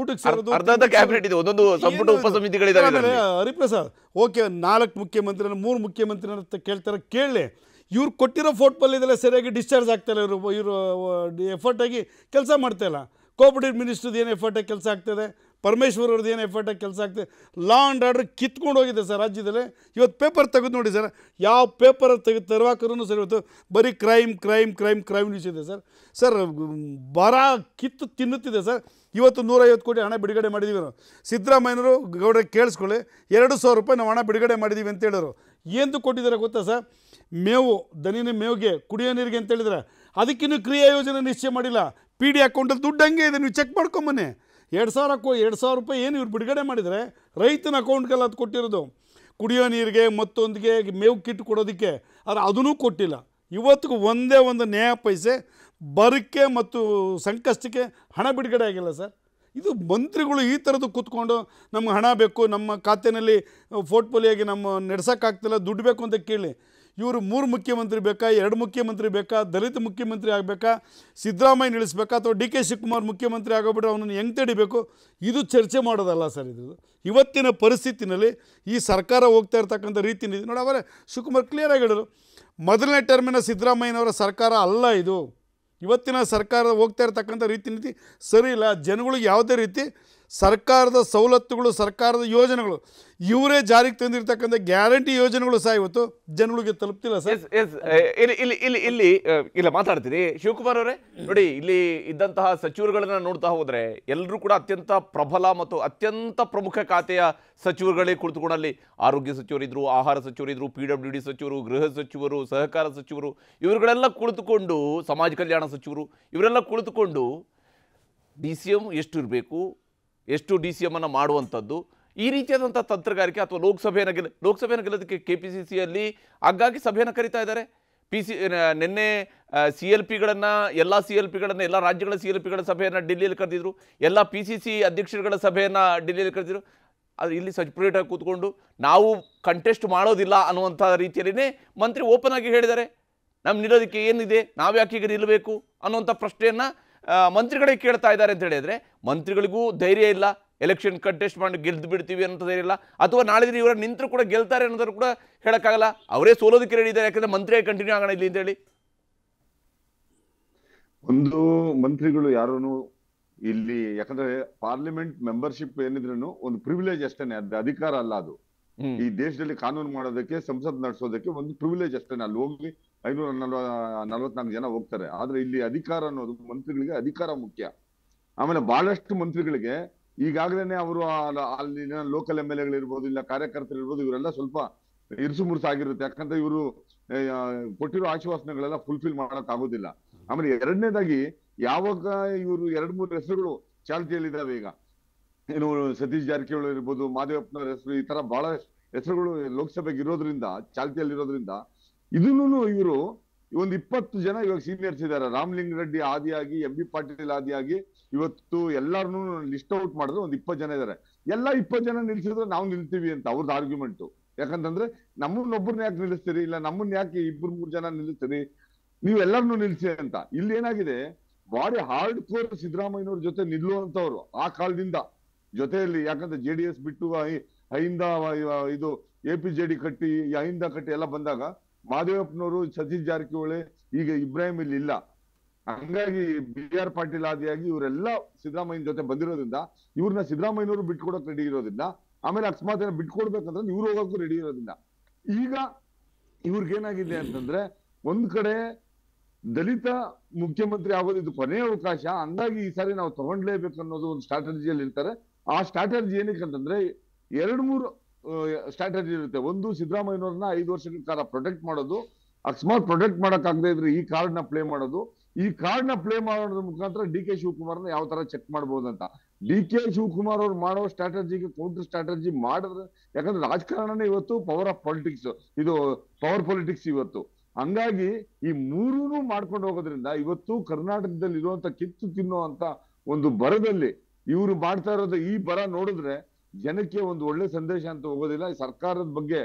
ಊಟಕ್ಕೆ ಸೇರೋದು ಒಂದೊಂದು ಸಂಪುಟ ಉಪಸಮಿತಿಗಳಿದ್ದಾರೆ ಹರಿಪ್ರಸಾದ್ ಓಕೆ ನಾಲ್ಕು ಮುಖ್ಯಮಂತ್ರಿ ಮೂರು ಅಂತ ಕೇಳ್ತಾರೆ ಕೇಳಿ ಇವ್ರು ಕೊಟ್ಟಿರೋ ಫೋರ್ಟ್ಬಲ್ ಸರಿಯಾಗಿ ಡಿಸ್ಚಾರ್ಜ್ ಆಗ್ತಾಯಿಲ್ಲ ಇವರು ಇವರು ಎಫರ್ಟಾಗಿ ಕೆಲಸ ಮಾಡ್ತಾಯಿಲ್ಲ ಕೋಆಪರೇಟಿವ್ ಮಿನಿಸ್ಟ್ರದ್ದು ಏನು ಎಫರ್ಟಾಗಿ ಕೆಲಸ ಆಗ್ತದೆ ಪರಮೇಶ್ವರ್ ಅವ್ರದ್ದು ಏನು ಎಫರ್ಟಾಗಿ ಕೆಲಸ ಆಗ್ತದೆ ಲಾ ಆ್ಯಂಡ್ ಆರ್ಡರ್ ಕಿತ್ಕೊಂಡು ಹೋಗಿದೆ ಸರ್ ರಾಜ್ಯದಲ್ಲಿ ಇವತ್ತು ಪೇಪರ್ ತೆಗೆದು ನೋಡಿ ಸರ್ ಯಾವ ಪೇಪರ್ ತೆಗೆದು ತರುವಾಕರೂ ಸರ್ ಇವತ್ತು ಬರೀ crime crime crime crime news ಇದೆ ಸರ್ ಸರ್ ಬರ ಕಿತ್ತು ತಿನ್ನುತ್ತಿದೆ ಸರ್ ಇವತ್ತು ನೂರೈವತ್ತು ಕೋಟಿ ಹಣ ಬಿಡುಗಡೆ ಮಾಡಿದ್ದೀವಿ ನಾವು ಸಿದ್ದರಾಮಯ್ಯನವರು ಗೌಡ್ರಿಗೆ ಕೇಳಿಸ್ಕೊಳ್ಳಿ ಎರಡು ಸಾವಿರ ರೂಪಾಯಿ ನಾವು ಹಣ ಬಿಡುಗಡೆ ಮಾಡಿದ್ದೀವಿ ಅಂತ ಹೇಳೋರು ಏನು ಕೊಟ್ಟಿದ್ದಾರೆ ಗೊತ್ತಾ ಸರ್ ಮೇವು ದನಿನ ಮೇವಿಗೆ ಕುಡಿಯೋ ನೀರಿಗೆ ಅಂತ ಹೇಳಿದ್ರೆ ಅದಕ್ಕಿನ್ನೂ ಕ್ರಿಯಾ ಯೋಜನೆ ನಿಶ್ಚಯ ಮಾಡಿಲ್ಲ ಪಿ ಡಿ ಅಕೌಂಟಲ್ಲಿ ದುಡ್ಡು ಹಂಗೆ ಇದೆ ನೀವು ಚೆಕ್ ಮಾಡ್ಕೊಂಬನ್ನಿ ಎರಡು ಸಾವಿರ ಕೋ ಎರಡು ಸಾವಿರ ರೂಪಾಯಿ ಏನು ಇವ್ರು ಬಿಡುಗಡೆ ಮಾಡಿದರೆ ರೈತನ ಅಕೌಂಟ್ಗೆಲ್ಲ ಅದು ಕೊಟ್ಟಿರೋದು ಕುಡಿಯೋ ನೀರಿಗೆ ಮತ್ತೊಂದಿಗೆ ಮೇವು ಕಿಟ್ ಕೊಡೋದಕ್ಕೆ ಆದರೆ ಅದನ್ನೂ ಕೊಟ್ಟಿಲ್ಲ ಇವತ್ತಿಗೂ ಒಂದೇ ಒಂದು ನ್ಯಾಯ ಪೈಸೆ ಬರಕ್ಕೆ ಮತ್ತು ಸಂಕಷ್ಟಕ್ಕೆ ಹಣ ಬಿಡುಗಡೆ ಆಗಿಲ್ಲ ಸರ್ ಇದು ಮಂತ್ರಿಗಳು ಈ ಥರದ್ದು ಕೂತ್ಕೊಂಡು ನಮ್ಗೆ ಹಣ ಬೇಕು ನಮ್ಮ ಖಾತೆಯಲ್ಲಿ ಆಗಿ ನಮ್ಮ ನಡೆಸೋಕ್ಕಾಗ್ತಿಲ್ಲ ದುಡ್ಡು ಬೇಕು ಅಂತ ಕೇಳಿ ಇವರು ಮೂರು ಮುಖ್ಯಮಂತ್ರಿ ಬೇಕಾ ಎರಡು ಮುಖ್ಯಮಂತ್ರಿ ಬೇಕಾ ದಲಿತ ಮುಖ್ಯಮಂತ್ರಿ ಆಗಬೇಕಾ ಸಿದ್ದರಾಮಯ್ಯ ನಿಲ್ಲಿಸ್ಬೇಕಾ ಅಥವಾ ಡಿ ಕೆ ಶಿವಕುಮಾರ್ ಮುಖ್ಯಮಂತ್ರಿ ಆಗೋಬಿಟ್ರೆ ಅವನನ್ನು ಹೆಂಗೆ ತಡಿಬೇಕು ಇದು ಚರ್ಚೆ ಮಾಡೋದಲ್ಲ ಸರ್ ಇದು ಇವತ್ತಿನ ಪರಿಸ್ಥಿತಿನಲ್ಲಿ ಈ ಸರ್ಕಾರ ಹೋಗ್ತಾ ಇರ್ತಕ್ಕಂಥ ರೀತಿ ನೋಡಿ ಅವರೇ ಶಿವಕುಮಾರ್ ಕ್ಲಿಯರ್ ಆಗಿಡೋರು ಮೊದಲನೇ ಟರ್ಮಿನ ಸಿದ್ದರಾಮಯ್ಯನವರ ಸರ್ಕಾರ ಅಲ್ಲ ಇದು ಇವತ್ತಿನ ಸರ್ಕಾರ ಹೋಗ್ತಾ ಇರ್ತಕ್ಕಂಥ ರೀತಿ ನೀತಿ ಸರಿ ಇಲ್ಲ ಜನಗಳಿಗೆ ಯಾವುದೇ ರೀತಿ ಸರ್ಕಾರದ ಸವಲತ್ತುಗಳು ಸರ್ಕಾರದ ಯೋಜನೆಗಳು ಇವರೇ ಜಾರಿಗೆ ತಂದಿರತಕ್ಕಂಥ ಗ್ಯಾರಂಟಿ ಯೋಜನೆಗಳು ಸಹ ಇವತ್ತು ಜನಗಳಿಗೆ ತಲುಪ್ತಿಲ್ಲ ಸರ್ ಇಲ್ಲಿ ಇಲ್ಲಿ ಇಲ್ಲಿ ಇಲ್ಲ ಮಾತಾಡ್ತೀರಿ ಶಿವಕುಮಾರ್ ಅವರೇ ನೋಡಿ ಇಲ್ಲಿ ಇದ್ದಂತಹ ಸಚಿವರುಗಳನ್ನ ನೋಡ್ತಾ ಹೋದ್ರೆ ಎಲ್ಲರೂ ಕೂಡ ಅತ್ಯಂತ ಪ್ರಬಲ ಮತ್ತು ಅತ್ಯಂತ ಪ್ರಮುಖ ಖಾತೆಯ ಸಚಿವರುಗಳೇ ಕುಳಿತುಕೊಂಡಲ್ಲಿ ಆರೋಗ್ಯ ಸಚಿವರಿದ್ರು ಆಹಾರ ಸಚಿವರಿದ್ರು ಪಿ ಡಬ್ಲ್ಯೂ ಡಿ ಸಚಿವರು ಗೃಹ ಸಚಿವರು ಸಹಕಾರ ಸಚಿವರು ಇವರುಗಳೆಲ್ಲ ಕುಳಿತುಕೊಂಡು ಸಮಾಜ ಕಲ್ಯಾಣ ಸಚಿವರು ಇವರೆಲ್ಲ ಕುಳಿತುಕೊಂಡು ಡಿ ಸಿ ಎಂ ಎಷ್ಟು ಇರಬೇಕು ಎಷ್ಟು ಡಿ ಸಿ ಎಮ್ಮನ್ನು ಮಾಡುವಂಥದ್ದು ಈ ರೀತಿಯಾದಂಥ ತಂತ್ರಗಾರಿಕೆ ಅಥವಾ ಲೋಕಸಭೆಯನ್ನು ಗೆಲ್ಲ ಲೋಕಸಭೆಯನ್ನು ಗೆಲ್ಲೋದಕ್ಕೆ ಕೆ ಪಿ ಸಿ ಸಿಯಲ್ಲಿ ಹಂಗಾಗಿ ಸಭೆಯನ್ನು ಕರೀತಾ ಇದ್ದಾರೆ ಪಿ ಸಿ ನಿನ್ನೆ ಸಿ ಎಲ್ ಪಿಗಳನ್ನು ಎಲ್ಲ ಸಿ ಎಲ್ ಪಿಗಳನ್ನು ಎಲ್ಲ ರಾಜ್ಯಗಳ ಸಿ ಎಲ್ ಪಿಗಳ ಸಭೆಯನ್ನು ಡೆಲ್ಲಿಯಲ್ಲಿ ಕರೆದಿದ್ರು ಎಲ್ಲ ಪಿ ಸಿ ಸಿ ಅಧ್ಯಕ್ಷರುಗಳ ಸಭೆಯನ್ನು ಡೆಲ್ಲಿಯಲ್ಲಿ ಕರೆದಿದ್ರು ಅದು ಇಲ್ಲಿ ಆಗಿ ಕೂತ್ಕೊಂಡು ನಾವು ಕಂಟೆಸ್ಟ್ ಮಾಡೋದಿಲ್ಲ ಅನ್ನುವಂಥ ರೀತಿಯಲ್ಲಿನೇ ಮಂತ್ರಿ ಓಪನ್ ಆಗಿ ಹೇಳಿದ್ದಾರೆ ನಮ್ಮ ನಿಲ್ಲೋದಕ್ಕೆ ಏನಿದೆ ನಾವು ಯಾಕೆ ಈಗ ನಿಲ್ಲಬೇಕು ಅನ್ನುವಂಥ ಪ್ರಶ್ನೆಯನ್ನು ಮಂತ್ರಿಗಳಿಗೆ ಕೇಳ್ತಾ ಇದ್ದಾರೆ ಅಂತ ಹೇಳಿದರೆ ಮಂತ್ರಿಗಳಿಗೂ ಧೈರ್ಯ ಇಲ್ಲ ಎಲೆಕ್ಷನ್ ಕಂಟೆಸ್ಟ್ ಮಾಡಿ ಗೆದ್ದು ಬಿಡ್ತೀವಿ ಅನ್ನೋ ಧೈರ್ಯ ಇಲ್ಲ ಅಥವಾ ನಾಳಿದ್ರೆ ಇವರು ನಿಂತರೂ ಕೂಡ ಗೆಲ್ತಾರೆ ಅನ್ನೋದನ್ನು ಕೂಡ ಹೇಳೋಕ್ಕಾಗಲ್ಲ ಅವರೇ ಸೋಲೋದಕ್ಕೆ ರೆಡಿ ಇದ್ದಾರೆ ಯಾಕಂದರೆ ಮಂತ್ರಿಯಾಗಿ ಕಂಟಿನ್ಯೂ ಆಗೋಣ ಇಲ್ಲಿ ಅಂತೇಳಿ ಒಂದು ಮಂತ್ರಿಗಳು ಯಾರೂ ಇಲ್ಲಿ ಯಾಕಂದ್ರೆ ಪಾರ್ಲಿಮೆಂಟ್ ಮೆಂಬರ್ಶಿಪ್ ಏನಿದ್ರು ಒಂದು ಪ್ರಿವಿಲೇಜ್ ಅಷ್ಟೇನೆ ಅಧಿಕಾರ ಅಲ್ಲ ಅದು ಈ ದೇಶದಲ್ಲಿ ಕಾನೂನು ಮಾಡೋದಕ್ಕೆ ಸಂಸತ್ ನಡೆಸೋದಕ್ಕೆ ಒಂದು ಪ್ರಿವಿಲೇಜ್ ಅಷ್ಟೇನೆ ಅಲ್ಲಿ ಹೋಗಿ ಐನೂರ ನಲ್ವ ನಲ್ವತ್ನಾಲ್ಕು ಜನ ಹೋಗ್ತಾರೆ ಆದ್ರೆ ಇಲ್ಲಿ ಅಧಿಕಾರ ಅನ್ನೋದು ಮಂತ್ರಿಗಳಿಗೆ ಅಧಿಕಾರ ಮುಖ್ಯ ಆಮೇಲೆ ಬಹಳಷ್ಟು ಮಂತ್ರಿಗಳಿಗೆ ಈಗಾಗಲೇ ಅವರು ಅಲ್ಲಿನ ಲೋಕಲ್ ಎಂ ಎಲ್ ಎಗಳಿರ್ಬೋದು ಇಲ್ಲ ಕಾರ್ಯಕರ್ತರು ಇರ್ಬೋದು ಇವರೆಲ್ಲ ಸ್ವಲ್ಪ ಇರುಸು ಮುರುಸು ಆಗಿರುತ್ತೆ ಯಾಕಂದ್ರೆ ಇವರು ಕೊಟ್ಟಿರೋ ಆಶ್ವಾಸನೆಗಳೆಲ್ಲ ಫುಲ್ಫಿಲ್ ಮಾಡಕ್ ಆಗೋದಿಲ್ಲ ಆಮೇಲೆ ಎರಡನೇದಾಗಿ ಯಾವಾಗ ಇವರು ಎರಡ್ ಮೂರು ಹೆಸರುಗಳು ಇದ್ದಾವೆ ಈಗ ಏನು ಸತೀಶ್ ಜಾರಕಿಹೊಳಿ ಇರ್ಬೋದು ಮಾದೇವಪ್ಪನವರ ಹೆಸರು ಈ ತರ ಬಹಳ ಹೆಸರುಗಳು ಲೋಕಸಭೆಗೆ ಇರೋದ್ರಿಂದ ಚಾಲ್ತಿಯಲ್ಲಿ ಇರೋದ್ರಿಂದ ಇದನ್ನು ಇವರು ಒಂದು ಇಪ್ಪತ್ತು ಜನ ಇವಾಗ ಸೀನಿಯರ್ಸ್ ಇದ್ದಾರೆ ರಾಮಲಿಂಗ ರೆಡ್ಡಿ ಆದಿಯಾಗಿ ಎಂ ಬಿ ಪಾಟೀಲ್ ಆದಿಯಾಗಿ ಇವತ್ತು ಎಲ್ಲಾರನು ಲಿಸ್ಟ್ ಔಟ್ ಮಾಡಿದ್ರೆ ಒಂದ್ ಇಪ್ಪತ್ತು ಜನ ಇದ್ದಾರೆ ಎಲ್ಲ ಇಪ್ಪತ್ತು ಜನ ನಿಲ್ಸಿದ್ರೆ ನಾವು ನಿಲ್ತೀವಿ ಅಂತ ಅವ್ರದ್ದು ಆರ್ಗ್ಯುಮೆಂಟ್ ಯಾಕಂತಂದ್ರೆ ಒಬ್ಬರನ್ನ ಯಾಕೆ ನಿಲ್ಲಿಸ್ತೀರಿ ಇಲ್ಲ ನಮ್ಮನ್ನ ಯಾಕೆ ಇಬ್ರು ಮೂರು ಜನ ನಿಲ್ಲಿಸ್ತೀರಿ ನೀವೆಲ್ಲರನ್ನು ನಿಲ್ಸಿ ಅಂತ ಇಲ್ಲಿ ಏನಾಗಿದೆ ಬಾರಿ ಹಾರ್ಡ್ ಕೋರ್ ಸಿದ್ದರಾಮಯ್ಯನವ್ರ ಜೊತೆ ನಿಲ್ಲುವಂತವ್ರು ಆ ಕಾಲದಿಂದ ಜೊತೆಯಲ್ಲಿ ಯಾಕಂದ್ರೆ ಜೆ ಡಿ ಎಸ್ ಬಿಟ್ಟು ಅಹಿಂದ ಇದು ಎ ಪಿ ಜೆ ಡಿ ಕಟ್ಟಿ ಅಹಿಂದ ಕಟ್ಟಿ ಎಲ್ಲ ಬಂದಾಗ ಮಾದೇವಪ್ಪನವರು ಸತೀಶ್ ಜಾರಕಿಹೊಳಿ ಈಗ ಇಬ್ರಾಹಿಂ ಇಲ್ಲಿ ಇಲ್ಲ ಹಂಗಾಗಿ ಬಿ ಆರ್ ಪಾಟೀಲ್ ಆದಿಯಾಗಿ ಇವರೆಲ್ಲ ಸಿದ್ದರಾಮಯ್ಯನ ಜೊತೆ ಬಂದಿರೋದ್ರಿಂದ ಇವ್ರನ್ನ ಸಿದ್ದರಾಮಯ್ಯನವರು ಬಿಟ್ಕೊಡಕ್ ರೆಡಿ ಇರೋದ್ರಿಂದ ಆಮೇಲೆ ಅಕಸ್ಮಾತ್ ಏನ ಬಿಟ್ಕೊಡ್ಬೇಕಂದ್ರೆ ಇವ್ರು ಹೋಗೋಕು ರೆಡಿ ಇರೋದಿಲ್ಲ ಈಗ ಏನಾಗಿದೆ ಅಂತಂದ್ರೆ ಒಂದ್ ಕಡೆ ದಲಿತ ಮುಖ್ಯಮಂತ್ರಿ ಆಗೋದಿದ್ದು ಕೊನೆಯ ಅವಕಾಶ ಹಂಗಾಗಿ ಈ ಸಾರಿ ನಾವು ತಗೊಂಡ್ಲೇಬೇಕು ಅನ್ನೋದು ಒಂದು ಸ್ಟ್ರಾಟಜಿಯಲ್ಲಿ ಇರ್ತಾರೆ ಆ ಸ್ಟ್ರಾಟಜಿ ಏನಕ್ಕೆ ಅಂತಂದ್ರೆ ಎರಡು ಮೂರು ಸ್ಟ್ರಾಟಜಿ ಇರುತ್ತೆ ಒಂದು ಸಿದ್ದರಾಮಯ್ಯನವ್ರನ್ನ ಐದು ವರ್ಷಗಳ ಕಾಲ ಪ್ರೊಟೆಕ್ಟ್ ಮಾಡೋದು ಅಕಸ್ಮಾತ್ ಪ್ರೊಟೆಕ್ಟ್ ಮಾಡೋಕ್ಕಾಗದೇ ಇದ್ರೆ ಈ ನ ಪ್ಲೇ ಮಾಡೋದು ಈ ನ ಪ್ಲೇ ಮಾಡೋದ್ರ ಮುಖಾಂತರ ಡಿ ಕೆ ಶಿವಕುಮಾರ್ನ ಯಾವ ತರ ಚೆಕ್ ಮಾಡ್ಬೋದಂತ ಡಿ ಕೆ ಶಿವಕುಮಾರ್ ಅವ್ರು ಮಾಡೋ ಸ್ಟ್ರಾಟಜಿಗೆ ಕೌಂಟರ್ ಸ್ಟ್ರಾಟಜಿ ಮಾಡಿದ್ರೆ ಯಾಕಂದ್ರೆ ರಾಜಕಾರಣನೇ ಇವತ್ತು ಪವರ್ ಆಫ್ ಪಾಲಿಟಿಕ್ಸ್ ಇದು ಪವರ್ ಪಾಲಿಟಿಕ್ಸ್ ಇವತ್ತು ಹಂಗಾಗಿ ಈ ಮೂರೂ ಮಾಡ್ಕೊಂಡು ಹೋಗೋದ್ರಿಂದ ಇವತ್ತು ಕರ್ನಾಟಕದಲ್ಲಿ ಇರುವಂತ ಕಿತ್ತು ತಿನ್ನುವಂತ ಒಂದು ಬರದಲ್ಲಿ ಇವರು ಮಾಡ್ತಾ ಇರೋದು ಈ ಬರ ನೋಡಿದ್ರೆ ಜನಕ್ಕೆ ಒಂದು ಒಳ್ಳೆ ಸಂದೇಶ ಅಂತ ಹೋಗೋದಿಲ್ಲ ಸರ್ಕಾರದ ಬಗ್ಗೆ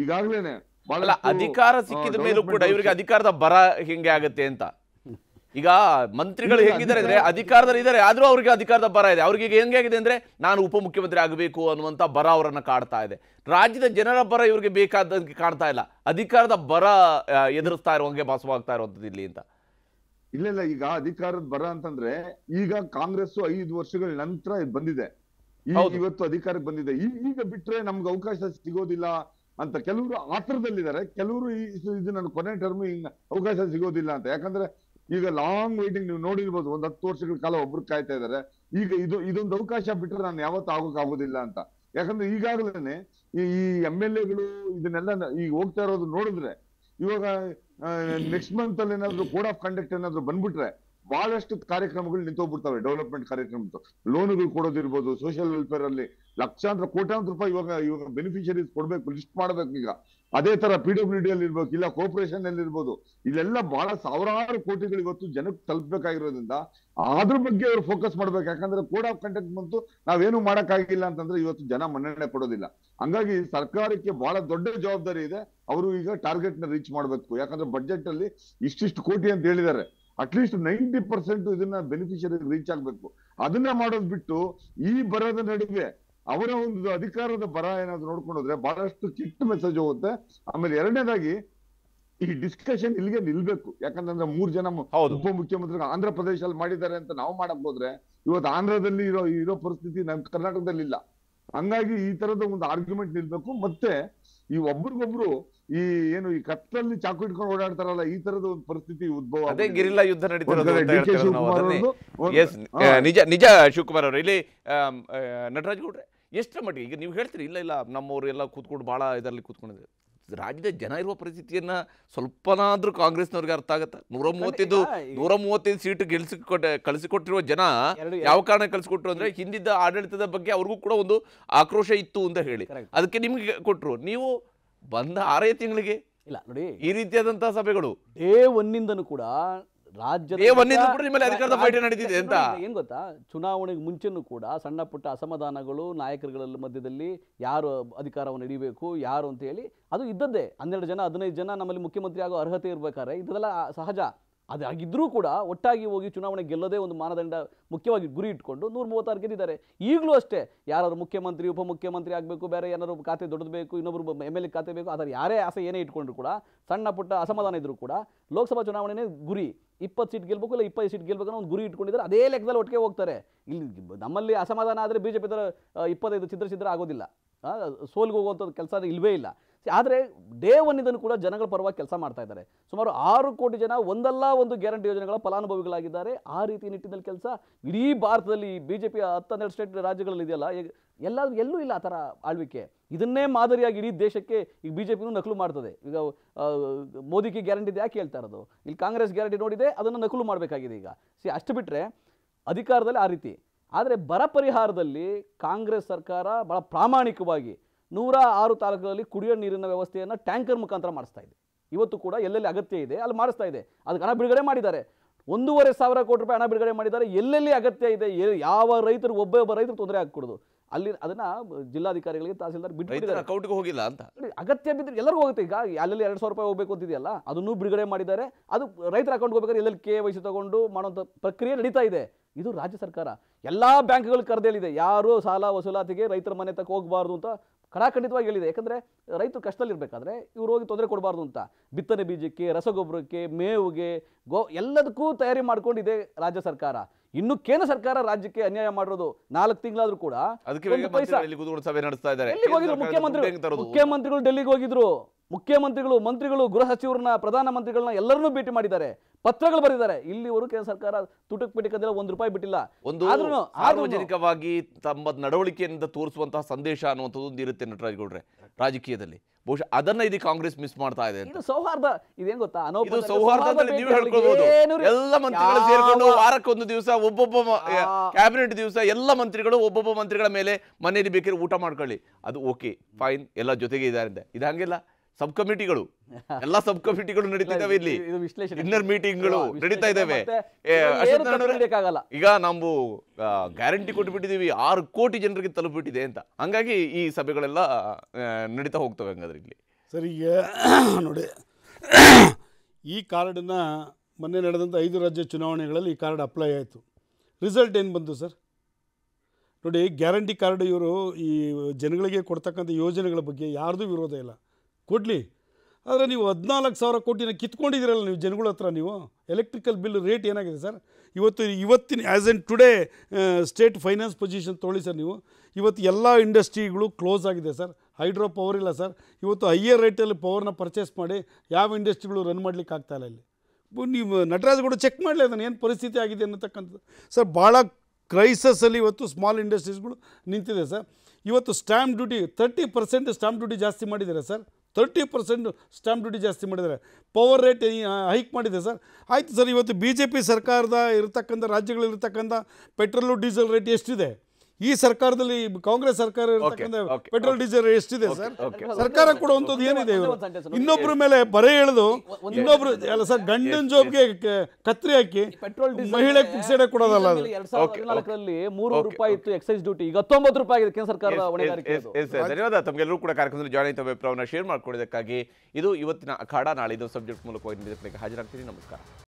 ಈಗಾಗ್ಲೇನೆ ಬಹಳ ಅಧಿಕಾರ ಸಿಕ್ಕಿದ ಮೇಲೂ ಕೂಡ ಇವರಿಗೆ ಅಧಿಕಾರದ ಬರ ಹೆಂಗೆ ಆಗತ್ತೆ ಅಂತ ಈಗ ಮಂತ್ರಿಗಳು ಹೇಗಿದ್ದಾರೆ ಅಂದ್ರೆ ಅಧಿಕಾರದಲ್ಲಿ ಇದ್ದಾರೆ ಆದ್ರೂ ಅವ್ರಿಗೆ ಅಧಿಕಾರದ ಬರ ಇದೆ ಅವ್ರಿಗೆ ಈಗ ಆಗಿದೆ ಅಂದ್ರೆ ನಾನು ಉಪಮುಖ್ಯಮಂತ್ರಿ ಆಗಬೇಕು ಅನ್ನುವಂತ ಬರ ಅವರನ್ನ ಕಾಡ್ತಾ ಇದೆ ರಾಜ್ಯದ ಜನರ ಬರ ಇವ್ರಿಗೆ ಬೇಕಾದಂಗೆ ಕಾಣ್ತಾ ಇಲ್ಲ ಅಧಿಕಾರದ ಬರ ಎದುರಿಸ್ತಾ ಇರುವಂಗೆ ಭಾಸವಾಗ್ತಾ ಇರುವಂತದ್ದು ಇಲ್ಲಿ ಅಂತ ಇಲ್ಲ ಇಲ್ಲ ಈಗ ಅಧಿಕಾರದ ಬರ ಅಂತಂದ್ರೆ ಈಗ ಕಾಂಗ್ರೆಸ್ ಐದು ವರ್ಷಗಳ ನಂತರ ಬಂದಿದೆ ಇವತ್ತು ಅಧಿಕಾರಕ್ಕೆ ಬಂದಿದೆ ಈಗ ಬಿಟ್ರೆ ನಮ್ಗೆ ಅವಕಾಶ ಸಿಗೋದಿಲ್ಲ ಅಂತ ಕೆಲವರು ಆತರದಲ್ಲಿದ್ದಾರೆ ಕೆಲವರು ಇದು ನನ್ನ ಕೊನೆ ಟರ್ಮ್ ಅವಕಾಶ ಸಿಗೋದಿಲ್ಲ ಅಂತ ಯಾಕಂದ್ರೆ ಈಗ ಲಾಂಗ್ ವೈಟಿಂಗ್ ನೀವು ನೋಡಿರ್ಬೋದು ಒಂದ್ ಹತ್ತು ವರ್ಷಗಳ ಕಾಲ ಒಬ್ರು ಕಾಯ್ತಾ ಇದ್ದಾರೆ ಈಗ ಇದು ಇದೊಂದು ಅವಕಾಶ ಬಿಟ್ರೆ ನಾನು ಯಾವತ್ತು ಆಗೋಕ್ ಆಗೋದಿಲ್ಲ ಅಂತ ಯಾಕಂದ್ರೆ ಈಗಾಗ್ಲೇನೆ ಈ ಎಮ್ ಎಲ್ ಎಗಳು ಇದನ್ನೆಲ್ಲ ಈಗ ಹೋಗ್ತಾ ಇರೋದು ನೋಡಿದ್ರೆ ಇವಾಗ ನೆಕ್ಸ್ಟ್ ಮಂತ್ ಅಲ್ಲಿ ಏನಾದ್ರು ಕೋಡ್ ಆಫ್ ಕಂಡಕ್ಟ್ ಏನಾದ್ರು ಬಂದ್ಬಿಟ್ರೆ ಬಹಳಷ್ಟು ಕಾರ್ಯಕ್ರಮಗಳು ನಿಂತೋಗ್ಬಿಡ್ತವೆ ಡೆವಲಪ್ಮೆಂಟ್ ಕಾರ್ಯಕ್ರಮ ಲೋನ್ಗಳು ಕೊಡೋದಿರ್ಬೋದು ಸೋಷಿಯಲ್ ವೆಲ್ಫೇರ್ ಅಲ್ಲಿ ಲಕ್ಷಾಂತರ ಕೋಟ್ಯಾಂತರ ರೂಪಾಯಿ ಇವಾಗ ಇವಾಗ ಬೆನಿಫಿಷರೀಸ್ ಕೊಡ್ಬೇಕು ಲಿಸ್ಟ್ ಮಾಡಬೇಕು ಈಗ ಅದೇ ತರ ಪಿ ಡಬ್ಲ್ಯೂ ಡಿ ಅಲ್ಲಿ ಇರ್ಬೇಕು ಇಲ್ಲ ಕೋಪರೇಷನ್ ಅಲ್ಲಿ ಇರ್ಬೋದು ಇದೆಲ್ಲ ಬಹಳ ಸಾವಿರಾರು ಕೋಟಿಗಳು ಇವತ್ತು ಜನಕ್ಕೆ ತಲುಪಬೇಕಾಗಿರೋದ್ರಿಂದ ಅದ್ರ ಬಗ್ಗೆ ಅವ್ರು ಫೋಕಸ್ ಮಾಡ್ಬೇಕು ಯಾಕಂದ್ರೆ ಕೋಡ್ ಆಫ್ ಕಂಡಕ್ಟ್ ಬಂತು ನಾವೇನು ಮಾಡೋಕ್ಕಾಗಿಲ್ಲ ಅಂತಂದ್ರೆ ಇವತ್ತು ಜನ ಮನ್ನಣೆ ಕೊಡೋದಿಲ್ಲ ಹಂಗಾಗಿ ಸರ್ಕಾರಕ್ಕೆ ಬಹಳ ದೊಡ್ಡ ಜವಾಬ್ದಾರಿ ಇದೆ ಅವರು ಈಗ ಟಾರ್ಗೆಟ್ ನ ರೀಚ್ ಮಾಡ್ಬೇಕು ಯಾಕಂದ್ರೆ ಬಜೆಟ್ ಅಲ್ಲಿ ಇಷ್ಟಿಷ್ಟು ಕೋಟಿ ಅಂತ ಹೇಳಿದ್ದಾರೆ ಅಟ್ಲೀಸ್ಟ್ ನೈಂಟಿ ಪರ್ಸೆಂಟ್ ಇದನ್ನ ಬೆನಿಫಿಷಿಯರಿ ರೀಚ್ ಆಗ್ಬೇಕು ಅದನ್ನ ಮಾಡೋದ್ ಬಿಟ್ಟು ಈ ಬರದ ನಡುವೆ ಅವರ ಒಂದು ಅಧಿಕಾರದ ಬರ ಏನಾದ್ರು ನೋಡ್ಕೊಂಡೋದ್ರೆ ಬಹಳಷ್ಟು ಕೆಟ್ಟ ಮೆಸೇಜ್ ಹೋಗುತ್ತೆ ಆಮೇಲೆ ಎರಡನೇದಾಗಿ ಈ ಡಿಸ್ಕಷನ್ ಇಲ್ಲಿಗೆ ನಿಲ್ಬೇಕು ಯಾಕಂತಂದ್ರೆ ಮೂರ್ ಜನ ಉಪ ಮುಖ್ಯಮಂತ್ರಿಗಳು ಆಂಧ್ರ ಪ್ರದೇಶದಲ್ಲಿ ಮಾಡಿದ್ದಾರೆ ಅಂತ ನಾವು ಮಾಡಕ್ ಹೋದ್ರೆ ಇವತ್ತು ಆಂಧ್ರದಲ್ಲಿ ಇರೋ ಇರೋ ಪರಿಸ್ಥಿತಿ ನಮ್ಮ ಕರ್ನಾಟಕದಲ್ಲಿ ಇಲ್ಲ ಹಂಗಾಗಿ ಈ ತರದ ಒಂದು ಆರ್ಗ್ಯುಮೆಂಟ್ ನಿಲ್ಬೇಕು ಮತ್ತೆ ಈ ಒಬ್ರಿಗೊಬ್ರು ಈ ಏನು ಈ ಕತ್ತಲ್ಲಿ ಚಾಕು ಇಟ್ಕೊಂಡು ಓಡಾಡ್ತಾರಲ್ಲ ಈ ತರದ ಒಂದು ಪರಿಸ್ಥಿತಿ ಉದ್ಭವ ಅದೇ ಗಿರಿಲ್ಲಾ ಯುದ್ಧ ನಡೀತಿರೋದು ನಿಜ ನಿಜ ಶಿವಕುಮಾರ್ ಅವರು ಇಲ್ಲಿ ನಟರಾಜ್ ಗೌಡ್ರೆ ಎಷ್ಟರ ಮಟ್ಟಿಗೆ ಈಗ ನೀವು ಹೇಳ್ತೀರಿ ಇಲ್ಲ ಇಲ್ಲ ನಮ್ಮವ್ರು ಎಲ್ಲ ಕೂತ್ಕೊಂಡು ಭಾಳ ಇದರಲ್ಲಿ ಕೂತ್ಕೊಂಡಿದ್ದಾರೆ ರಾಜ್ಯದ ಜನ ಇರುವ ಪರಿಸ್ಥಿತಿಯನ್ನ ಸ್ವಲ್ಪನಾದ್ರೂ ಕಾಂಗ್ರೆಸ್ನವ್ರಿಗೆ ಅರ್ಥ ಆಗತ್ತೆ ನೂರ ಮೂವತ್ತೈದು ನೂರ ಮೂವತ್ತೈದು ಸೀಟ್ ಕೊಟ್ಟ ಕಳಿಸಿಕೊಟ್ಟಿರುವ ಜನ ಯಾವ ಕಾರಣ ಕಳಿಸಿಕೊಟ್ರು ಅಂದ್ರೆ ಹಿಂದಿದ್ದ ಆಡಳಿತದ ಬಗ್ಗೆ ಅವ್ರಿಗೂ ಕೂಡ ಒಂದು ಆಕ್ರೋಶ ಇತ್ತು ಅಂತ ಹೇಳಿ ಅದಕ್ಕೆ ನಿಮ್ಗೆ ಕೊಟ್ಟರು ನೀವು ಬಂದ ಆರೇ ತಿಂಗಳಿಗೆ ಇಲ್ಲ ನೋಡಿ ಈ ರೀತಿಯಾದಂತಹ ಸಭೆಗಳು ಡೇ ಒನ್ನಿಂದನೂ ಕೂಡ ನಡೆದಿದೆ ಅಂತ ಏನ್ ಗೊತ್ತಾ ಚುನಾವಣೆಗೆ ಮುಂಚೆನೂ ಕೂಡ ಸಣ್ಣ ಪುಟ್ಟ ಅಸಮಾಧಾನಗಳು ನಾಯಕರುಗಳ ಮಧ್ಯದಲ್ಲಿ ಯಾರು ಅಧಿಕಾರವನ್ನು ಹಿಡಿಬೇಕು ಯಾರು ಅಂತ ಹೇಳಿ ಅದು ಇದ್ದದ್ದೇ ಹನ್ನೆರಡು ಜನ ಹದಿನೈದು ಜನ ನಮ್ಮಲ್ಲಿ ಮುಖ್ಯಮಂತ್ರಿ ಆಗೋ ಅರ್ಹತೆ ಇರಬೇಕಾದ್ರೆ ಇದೆಲ್ಲ ಸಹಜ ಅದಾಗಿದ್ರೂ ಕೂಡ ಒಟ್ಟಾಗಿ ಹೋಗಿ ಚುನಾವಣೆ ಗೆಲ್ಲೋದೇ ಒಂದು ಮಾನದಂಡ ಮುಖ್ಯವಾಗಿ ಗುರಿ ಇಟ್ಕೊಂಡು ನೂರ ಮೂವತ್ತಾರು ಗೆದ್ದಿದ್ದಾರೆ ಈಗಲೂ ಅಷ್ಟೇ ಯಾರಾದ್ರು ಮುಖ್ಯಮಂತ್ರಿ ಉಪಮುಖ್ಯಮಂತ್ರಿ ಆಗಬೇಕು ಬೇರೆ ಏನಾದ್ರು ಖಾತೆ ದೊಡ್ಡದು ಇನ್ನೊಬ್ಬರು ಇನ್ನೊಬ್ರು ಎಮ್ ಎಲ್ ಎ ಖಾತೆ ಬೇಕು ಅದರ ಯಾರೇ ಆಸೆ ಏನೇ ಇಟ್ಕೊಂಡ್ರು ಕೂಡ ಸಣ್ಣ ಪುಟ್ಟ ಅಸಮಾಧಾನ ಇದ್ದರೂ ಕೂಡ ಲೋಕಸಭಾ ಚುನಾವಣೆನೇ ಗುರಿ ಇಪ್ಪತ್ತು ಸೀಟ್ ಗೆಲ್ಬೇಕು ಇಲ್ಲ ಇಪ್ಪತ್ತು ಸೀಟ್ ಗೆಲ್ಬೇಕು ಅನ್ನೋ ಒಂದು ಗುರಿ ಇಟ್ಕೊಂಡಿದ್ದಾರೆ ಅದೇ ಲೆಕ್ಕದಲ್ಲಿ ಒಟ್ಟಿಗೆ ಹೋಗ್ತಾರೆ ಇಲ್ಲಿ ನಮ್ಮಲ್ಲಿ ಅಸಮಾಧಾನ ಆದರೆ ಬಿ ಜೆ ಪಿ ಥರ ಇಪ್ಪತ್ತೈದು ಚಿತ್ರ ಆಗೋದಿಲ್ಲ ಸೋಲ್ಗೆ ಹೋಗುವಂಥದ್ದು ಕೆಲಸ ಇಲ್ಲವೇ ಇಲ್ಲ ಆದರೆ ಡೇ ಕೂಡ ಜನಗಳ ಪರವಾಗಿ ಕೆಲಸ ಮಾಡ್ತಾ ಇದ್ದಾರೆ ಸುಮಾರು ಆರು ಕೋಟಿ ಜನ ಒಂದಲ್ಲ ಒಂದು ಗ್ಯಾರಂಟಿ ಯೋಜನೆಗಳ ಫಲಾನುಭವಿಗಳಾಗಿದ್ದಾರೆ ಆ ರೀತಿ ನಿಟ್ಟಿನಲ್ಲಿ ಕೆಲಸ ಇಡೀ ಭಾರತದಲ್ಲಿ ಬಿ ಜೆ ಪಿ ಹತ್ತೆರಡು ಸ್ಟೇಟ್ ರಾಜ್ಯಗಳಲ್ಲಿ ಇದೆಯಲ್ಲ ಎಲ್ಲ ಎಲ್ಲೂ ಇಲ್ಲ ಆ ಥರ ಆಳ್ವಿಕೆ ಇದನ್ನೇ ಮಾದರಿಯಾಗಿ ಇಡೀ ದೇಶಕ್ಕೆ ಈಗ ಬಿ ಜೆ ಪಿನೂ ನಕಲು ಮಾಡ್ತದೆ ಈಗ ಮೋದಿಗೆ ಗ್ಯಾರಂಟಿ ಯಾಕೆ ಹೇಳ್ತಾ ಇರೋದು ಇಲ್ಲಿ ಕಾಂಗ್ರೆಸ್ ಗ್ಯಾರಂಟಿ ನೋಡಿದೆ ಅದನ್ನು ನಕಲು ಮಾಡಬೇಕಾಗಿದೆ ಈಗ ಸಿ ಅಷ್ಟು ಬಿಟ್ಟರೆ ಅಧಿಕಾರದಲ್ಲಿ ಆ ರೀತಿ ಆದರೆ ಬರ ಪರಿಹಾರದಲ್ಲಿ ಕಾಂಗ್ರೆಸ್ ಸರ್ಕಾರ ಭಾಳ ಪ್ರಾಮಾಣಿಕವಾಗಿ ನೂರ ಆರು ತಾಲೂಕುಗಳಲ್ಲಿ ಕುಡಿಯೋ ನೀರಿನ ವ್ಯವಸ್ಥೆಯನ್ನು ಟ್ಯಾಂಕರ್ ಮುಖಾಂತರ ಮಾಡಿಸ್ತಾ ಇದೆ ಇವತ್ತು ಕೂಡ ಎಲ್ಲೆಲ್ಲಿ ಅಗತ್ಯ ಇದೆ ಅಲ್ಲಿ ಮಾಡಿಸ್ತಾ ಇದೆ ಅದಕ್ಕೆ ಹಣ ಬಿಡುಗಡೆ ಮಾಡಿದ್ದಾರೆ ಒಂದೂವರೆ ಸಾವಿರ ಕೋಟಿ ರೂಪಾಯಿ ಹಣ ಬಿಡುಗಡೆ ಮಾಡಿದ್ದಾರೆ ಎಲ್ಲೆಲ್ಲಿ ಅಗತ್ಯ ಇದೆ ಯಾವ ರೈತರು ಒಬ್ಬೊಬ್ಬ ರೈತರು ತೊಂದರೆ ಆಗಕೂಡದು ಅಲ್ಲಿ ಅದನ್ನ ಜಿಲ್ಲಾಧಿಕಾರಿಗಳಿಗೆ ತಹಸೀಲ್ದಾರ್ ಬಿಟ್ಟು ಹೋಗಿಲ್ಲ ಅಂತ ಅಗತ್ಯ ಬಿದ್ದರೆ ಎಲ್ಲರಿಗೂ ಹೋಗುತ್ತೆ ಈಗ ಅಲ್ಲಲ್ಲಿ ಎರಡು ಸಾವಿರ ರೂಪಾಯಿ ಹೋಗಬೇಕು ಅಂತಿದೆಯಲ್ಲ ಅದನ್ನು ಬಿಡುಗಡೆ ಮಾಡಿದ್ದಾರೆ ಅದು ರೈತರ ಅಕೌಂಟ್ಗೆ ಹೋಗ್ಬೇಕಾದ್ರೆ ಎಲ್ಲೆಲ್ಲಿ ಕೆ ವಹಿಸಿ ತಗೊಂಡು ಮಾಡುವಂಥ ಪ್ರಕ್ರಿಯೆ ನಡೀತಾ ಇದೆ ಇದು ರಾಜ್ಯ ಸರ್ಕಾರ ಎಲ್ಲ ಬ್ಯಾಂಕ್ಗಳು ಕರೆದೇಳಿದೆ ಯಾರು ಸಾಲ ವಸೂಲಾತಿಗೆ ರೈತರ ಮನೆ ತಕ್ಕ ಹೋಗಬಾರ್ದು ಅಂತ ಕಡಾಖಂಡಿತವಾಗಿ ಹೇಳಿದೆ ಯಾಕಂದರೆ ರೈತರು ಕಷ್ಟದಲ್ಲಿರಬೇಕಾದ್ರೆ ಇವ್ರು ಹೋಗಿ ತೊಂದರೆ ಕೊಡಬಾರ್ದು ಅಂತ ಬಿತ್ತನೆ ಬೀಜಕ್ಕೆ ರಸಗೊಬ್ಬರಕ್ಕೆ ಮೇವಿಗೆ ಗೋ ಎಲ್ಲದಕ್ಕೂ ತಯಾರಿ ಮಾಡ್ಕೊಂಡಿದೆ ರಾಜ್ಯ ಸರ್ಕಾರ ಇನ್ನು ಕೇಂದ್ರ ಸರ್ಕಾರ ರಾಜ್ಯಕ್ಕೆ ಅನ್ಯಾಯ ಮಾಡಿರೋದು ನಾಲ್ಕು ತಿಂಗಳಾದ್ರೂ ಕೂಡ ಮುಖ್ಯಮಂತ್ರಿ ಮುಖ್ಯಮಂತ್ರಿಗಳು ಡೆಲ್ಲಿಗೆ ಹೋಗಿದ್ರು ಮುಖ್ಯಮಂತ್ರಿಗಳು ಮಂತ್ರಿಗಳು ಗೃಹ ಸಚಿವರನ್ನ ಪ್ರಧಾನಮಂತ್ರಿಗಳನ್ನ ಎಲ್ಲರನ್ನೂ ಭೇಟಿ ಮಾಡಿದ್ದಾರೆ ಪತ್ರಗಳು ಬರೆದಿದ್ದಾರೆ ಇಲ್ಲಿವರು ಕೇಂದ್ರ ಸರ್ಕಾರ ತುಟುಕ್ ಪಿಟಕದಲ್ಲ ಒಂದು ರೂಪಾಯಿ ಬಿಟ್ಟಿಲ್ಲ ಒಂದು ಸಾರ್ವಜನಿಕವಾಗಿ ತಮ್ಮ ನಡವಳಿಕೆಯಿಂದ ತೋರಿಸುವಂತಹ ಸಂದೇಶ ಅನ್ನುವಂಥದ್ದು ಒಂದು ಇರುತ್ತೆ ಗೌಡ್ರೆ ರಾಜಕೀಯದಲ್ಲಿ ಬಹುಶಃ ಅದನ್ನ ಇದು ಕಾಂಗ್ರೆಸ್ ಮಿಸ್ ಮಾಡ್ತಾ ಇದೆ ಇದು ಸೌಹಾರ್ದ ಇದೇನ್ ಗೊತ್ತಾ ನೀವು ಎಲ್ಲ ಮಂತ್ರಿಗಳು ಸೇರಿಕೊಂಡು ವಾರಕ್ಕೊಂದು ದಿವಸ ಒಬ್ಬೊಬ್ಬ ಕ್ಯಾಬಿನೆಟ್ ದಿವಸ ಎಲ್ಲ ಮಂತ್ರಿಗಳು ಒಬ್ಬೊಬ್ಬ ಮಂತ್ರಿಗಳ ಮೇಲೆ ಮನೆಯಲ್ಲಿ ಬೇಕಾದ್ರೆ ಊಟ ಮಾಡ್ಕೊಳ್ಳಿ ಅದು ಓಕೆ ಫೈನ್ ಎಲ್ಲ ಜೊತೆಗೆ ಇದಾರಿಂದ ಇದು ಹಂಗಿಲ್ಲ ಸಬ್ ಕಮಿಟಿಗಳು ಎಲ್ಲಾ ಸಬ್ ಕಮಿಟಿಗಳು ನಡೀತಿದ್ದಾವೆ ಇಲ್ಲಿ ಇನ್ನರ್ ಮೀಟಿಂಗ್ಗಳು ನಡೀತಾ ಇದಾವೆ ಈಗ ನಾವು ಗ್ಯಾರಂಟಿ ಕೊಟ್ಬಿಟ್ಟಿದೀವಿ ಆರು ಕೋಟಿ ಜನರಿಗೆ ತಲುಪಿಬಿಟ್ಟಿದೆ ಅಂತ ಹಂಗಾಗಿ ಈ ಸಭೆಗಳೆಲ್ಲ ನಡೀತಾ ಹೋಗ್ತವೆ ಹಂಗಾದ್ರೆ ಇಲ್ಲಿ ಸರ್ ಈಗ ನೋಡಿ ಈ ಕಾರ್ಡನ್ನ ಮೊನ್ನೆ ನಡೆದಂಥ ಐದು ರಾಜ್ಯ ಚುನಾವಣೆಗಳಲ್ಲಿ ಈ ಕಾರ್ಡ್ ಅಪ್ಲೈ ಆಯಿತು ರಿಸಲ್ಟ್ ಏನು ಬಂತು ಸರ್ ನೋಡಿ ಗ್ಯಾರಂಟಿ ಕಾರ್ಡ್ ಇವರು ಈ ಜನಗಳಿಗೆ ಕೊಡ್ತಕ್ಕಂಥ ಯೋಜನೆಗಳ ಬಗ್ಗೆ ಯಾರ್ದೂ ವಿರೋಧ ಇಲ್ಲ ಕೊಡಲಿ ಆದರೆ ನೀವು ಹದಿನಾಲ್ಕು ಸಾವಿರ ಕೋಟಿನ ಕಿತ್ಕೊಂಡಿದ್ದೀರಲ್ಲ ನೀವು ಜನಗಳ ಹತ್ರ ನೀವು ಎಲೆಕ್ಟ್ರಿಕಲ್ ಬಿಲ್ ರೇಟ್ ಏನಾಗಿದೆ ಸರ್ ಇವತ್ತು ಇವತ್ತಿನ as on today state finance position ತೊಗೊಳ್ಳಿ ಸರ್ ನೀವು ಇವತ್ತು ಎಲ್ಲ ಇಂಡಸ್ಟ್ರಿಗಳು ಕ್ಲೋಸ್ ಆಗಿದೆ ಸರ್ ಹೈಡ್ರೋ ಪವರ್ ಇಲ್ಲ ಸರ್ ಇವತ್ತು ಹೈಯರ್ ರೇಟಲ್ಲಿ ಪವರ್ನ ಪರ್ಚೇಸ್ ಮಾಡಿ ಯಾವ ಇಂಡಸ್ಟ್ರಿಗಳು ರನ್ ಮಾಡಲಿಕ್ಕೆ ಆಗ್ತಾಯಿಲ್ಲ ಇಲ್ಲಿ ನೀವು ನಟರಾಜ್ ಕೂಡ ಚೆಕ್ ಮಾಡಲಿ ಅದನ್ನು ಏನು ಪರಿಸ್ಥಿತಿ ಆಗಿದೆ ಅನ್ನತಕ್ಕಂಥದ್ದು ಸರ್ ಭಾಳ ಕ್ರೈಸಸಲ್ಲಿ ಇವತ್ತು ಸ್ಮಾಲ್ ಇಂಡಸ್ಟ್ರೀಸ್ಗಳು ನಿಂತಿದೆ ಸರ್ ಇವತ್ತು stamp duty thirty percent stamp duty ಜಾಸ್ತಿ ಮಾಡಿದ್ದಾರೆ sir thirty percent stamp duty ಜಾಸ್ತಿ ಮಾಡಿದ್ದಾರೆ ಪವರ್ ರೇಟ್ ಹೈಕ್ ಮಾಡಿದೆ ಸರ್ ಆಯಿತು ಸರ್ ಇವತ್ತು ಬಿ ಜೆ ಪಿ ಸರ್ಕಾರದ ಇರತಕ್ಕಂಥ ರಾಜ್ಯಗಳಲ್ಲಿರ್ತಕ್ಕಂಥ ಪೆಟ್ರೋಲು ಡೀಸೆಲ್ ರೇಟ್ ಎಷ್ಟಿದೆ ಈ ಸರ್ಕಾರದಲ್ಲಿ ಕಾಂಗ್ರೆಸ್ ಸರ್ಕಾರ ಪೆಟ್ರೋಲ್ ಡೀಸೆಲ್ ಎಷ್ಟಿದೆ ಸರ್ ಸರ್ಕಾರ ಕೊಡುವಂಥದ್ದು ಏನಿದೆ ಇನ್ನೊಬ್ರ ಮೇಲೆ ಬರೆ ಎಳೆದು ಇನ್ನೊಬ್ರು ಅಲ್ಲ ಸರ್ ಜೋಬ್ಗೆ ಕತ್ರಿ ಹಾಕಿ ಪೆಟ್ರೋಲ್ ಮಹಿಳೆ ಕುಗ್ಸೆಡೆ ಕೊಡೋದಲ್ಲ ಮೂರು ರೂಪಾಯಿ ಇತ್ತು ಎಕ್ಸೈಸ್ ಡ್ಯೂಟಿ ಈಗ ಹತ್ತೊಂಬತ್ತು ರೂಪಾಯಿ ಆಗಿದೆ ಕೇಂದ್ರ ಸರ್ಕಾರದ ಧನ್ಯವಾದ ತಮಗೆಲ್ಲರೂ ಕೂಡ ಕಾರ್ಯಕ್ರಮದಲ್ಲಿ ಜಾಯಿನ್ ಆಯ್ತು ಅಭಿಪ್ರಾಯವನ್ನು ಶೇರ್ ಮಾಡಿಕೊಡೋದಕ್ಕಾಗಿ ಇದು ಇವತ್ತಿನ ಅಖಾಡ ನಾಳೆ ಇದು ಸಬ್ಜೆಕ್ಟ್ ಮೂಲಕವಾಗಿ ಹಾಜರಾಗ್ತೀನಿ ನಮಸ್ಕಾರ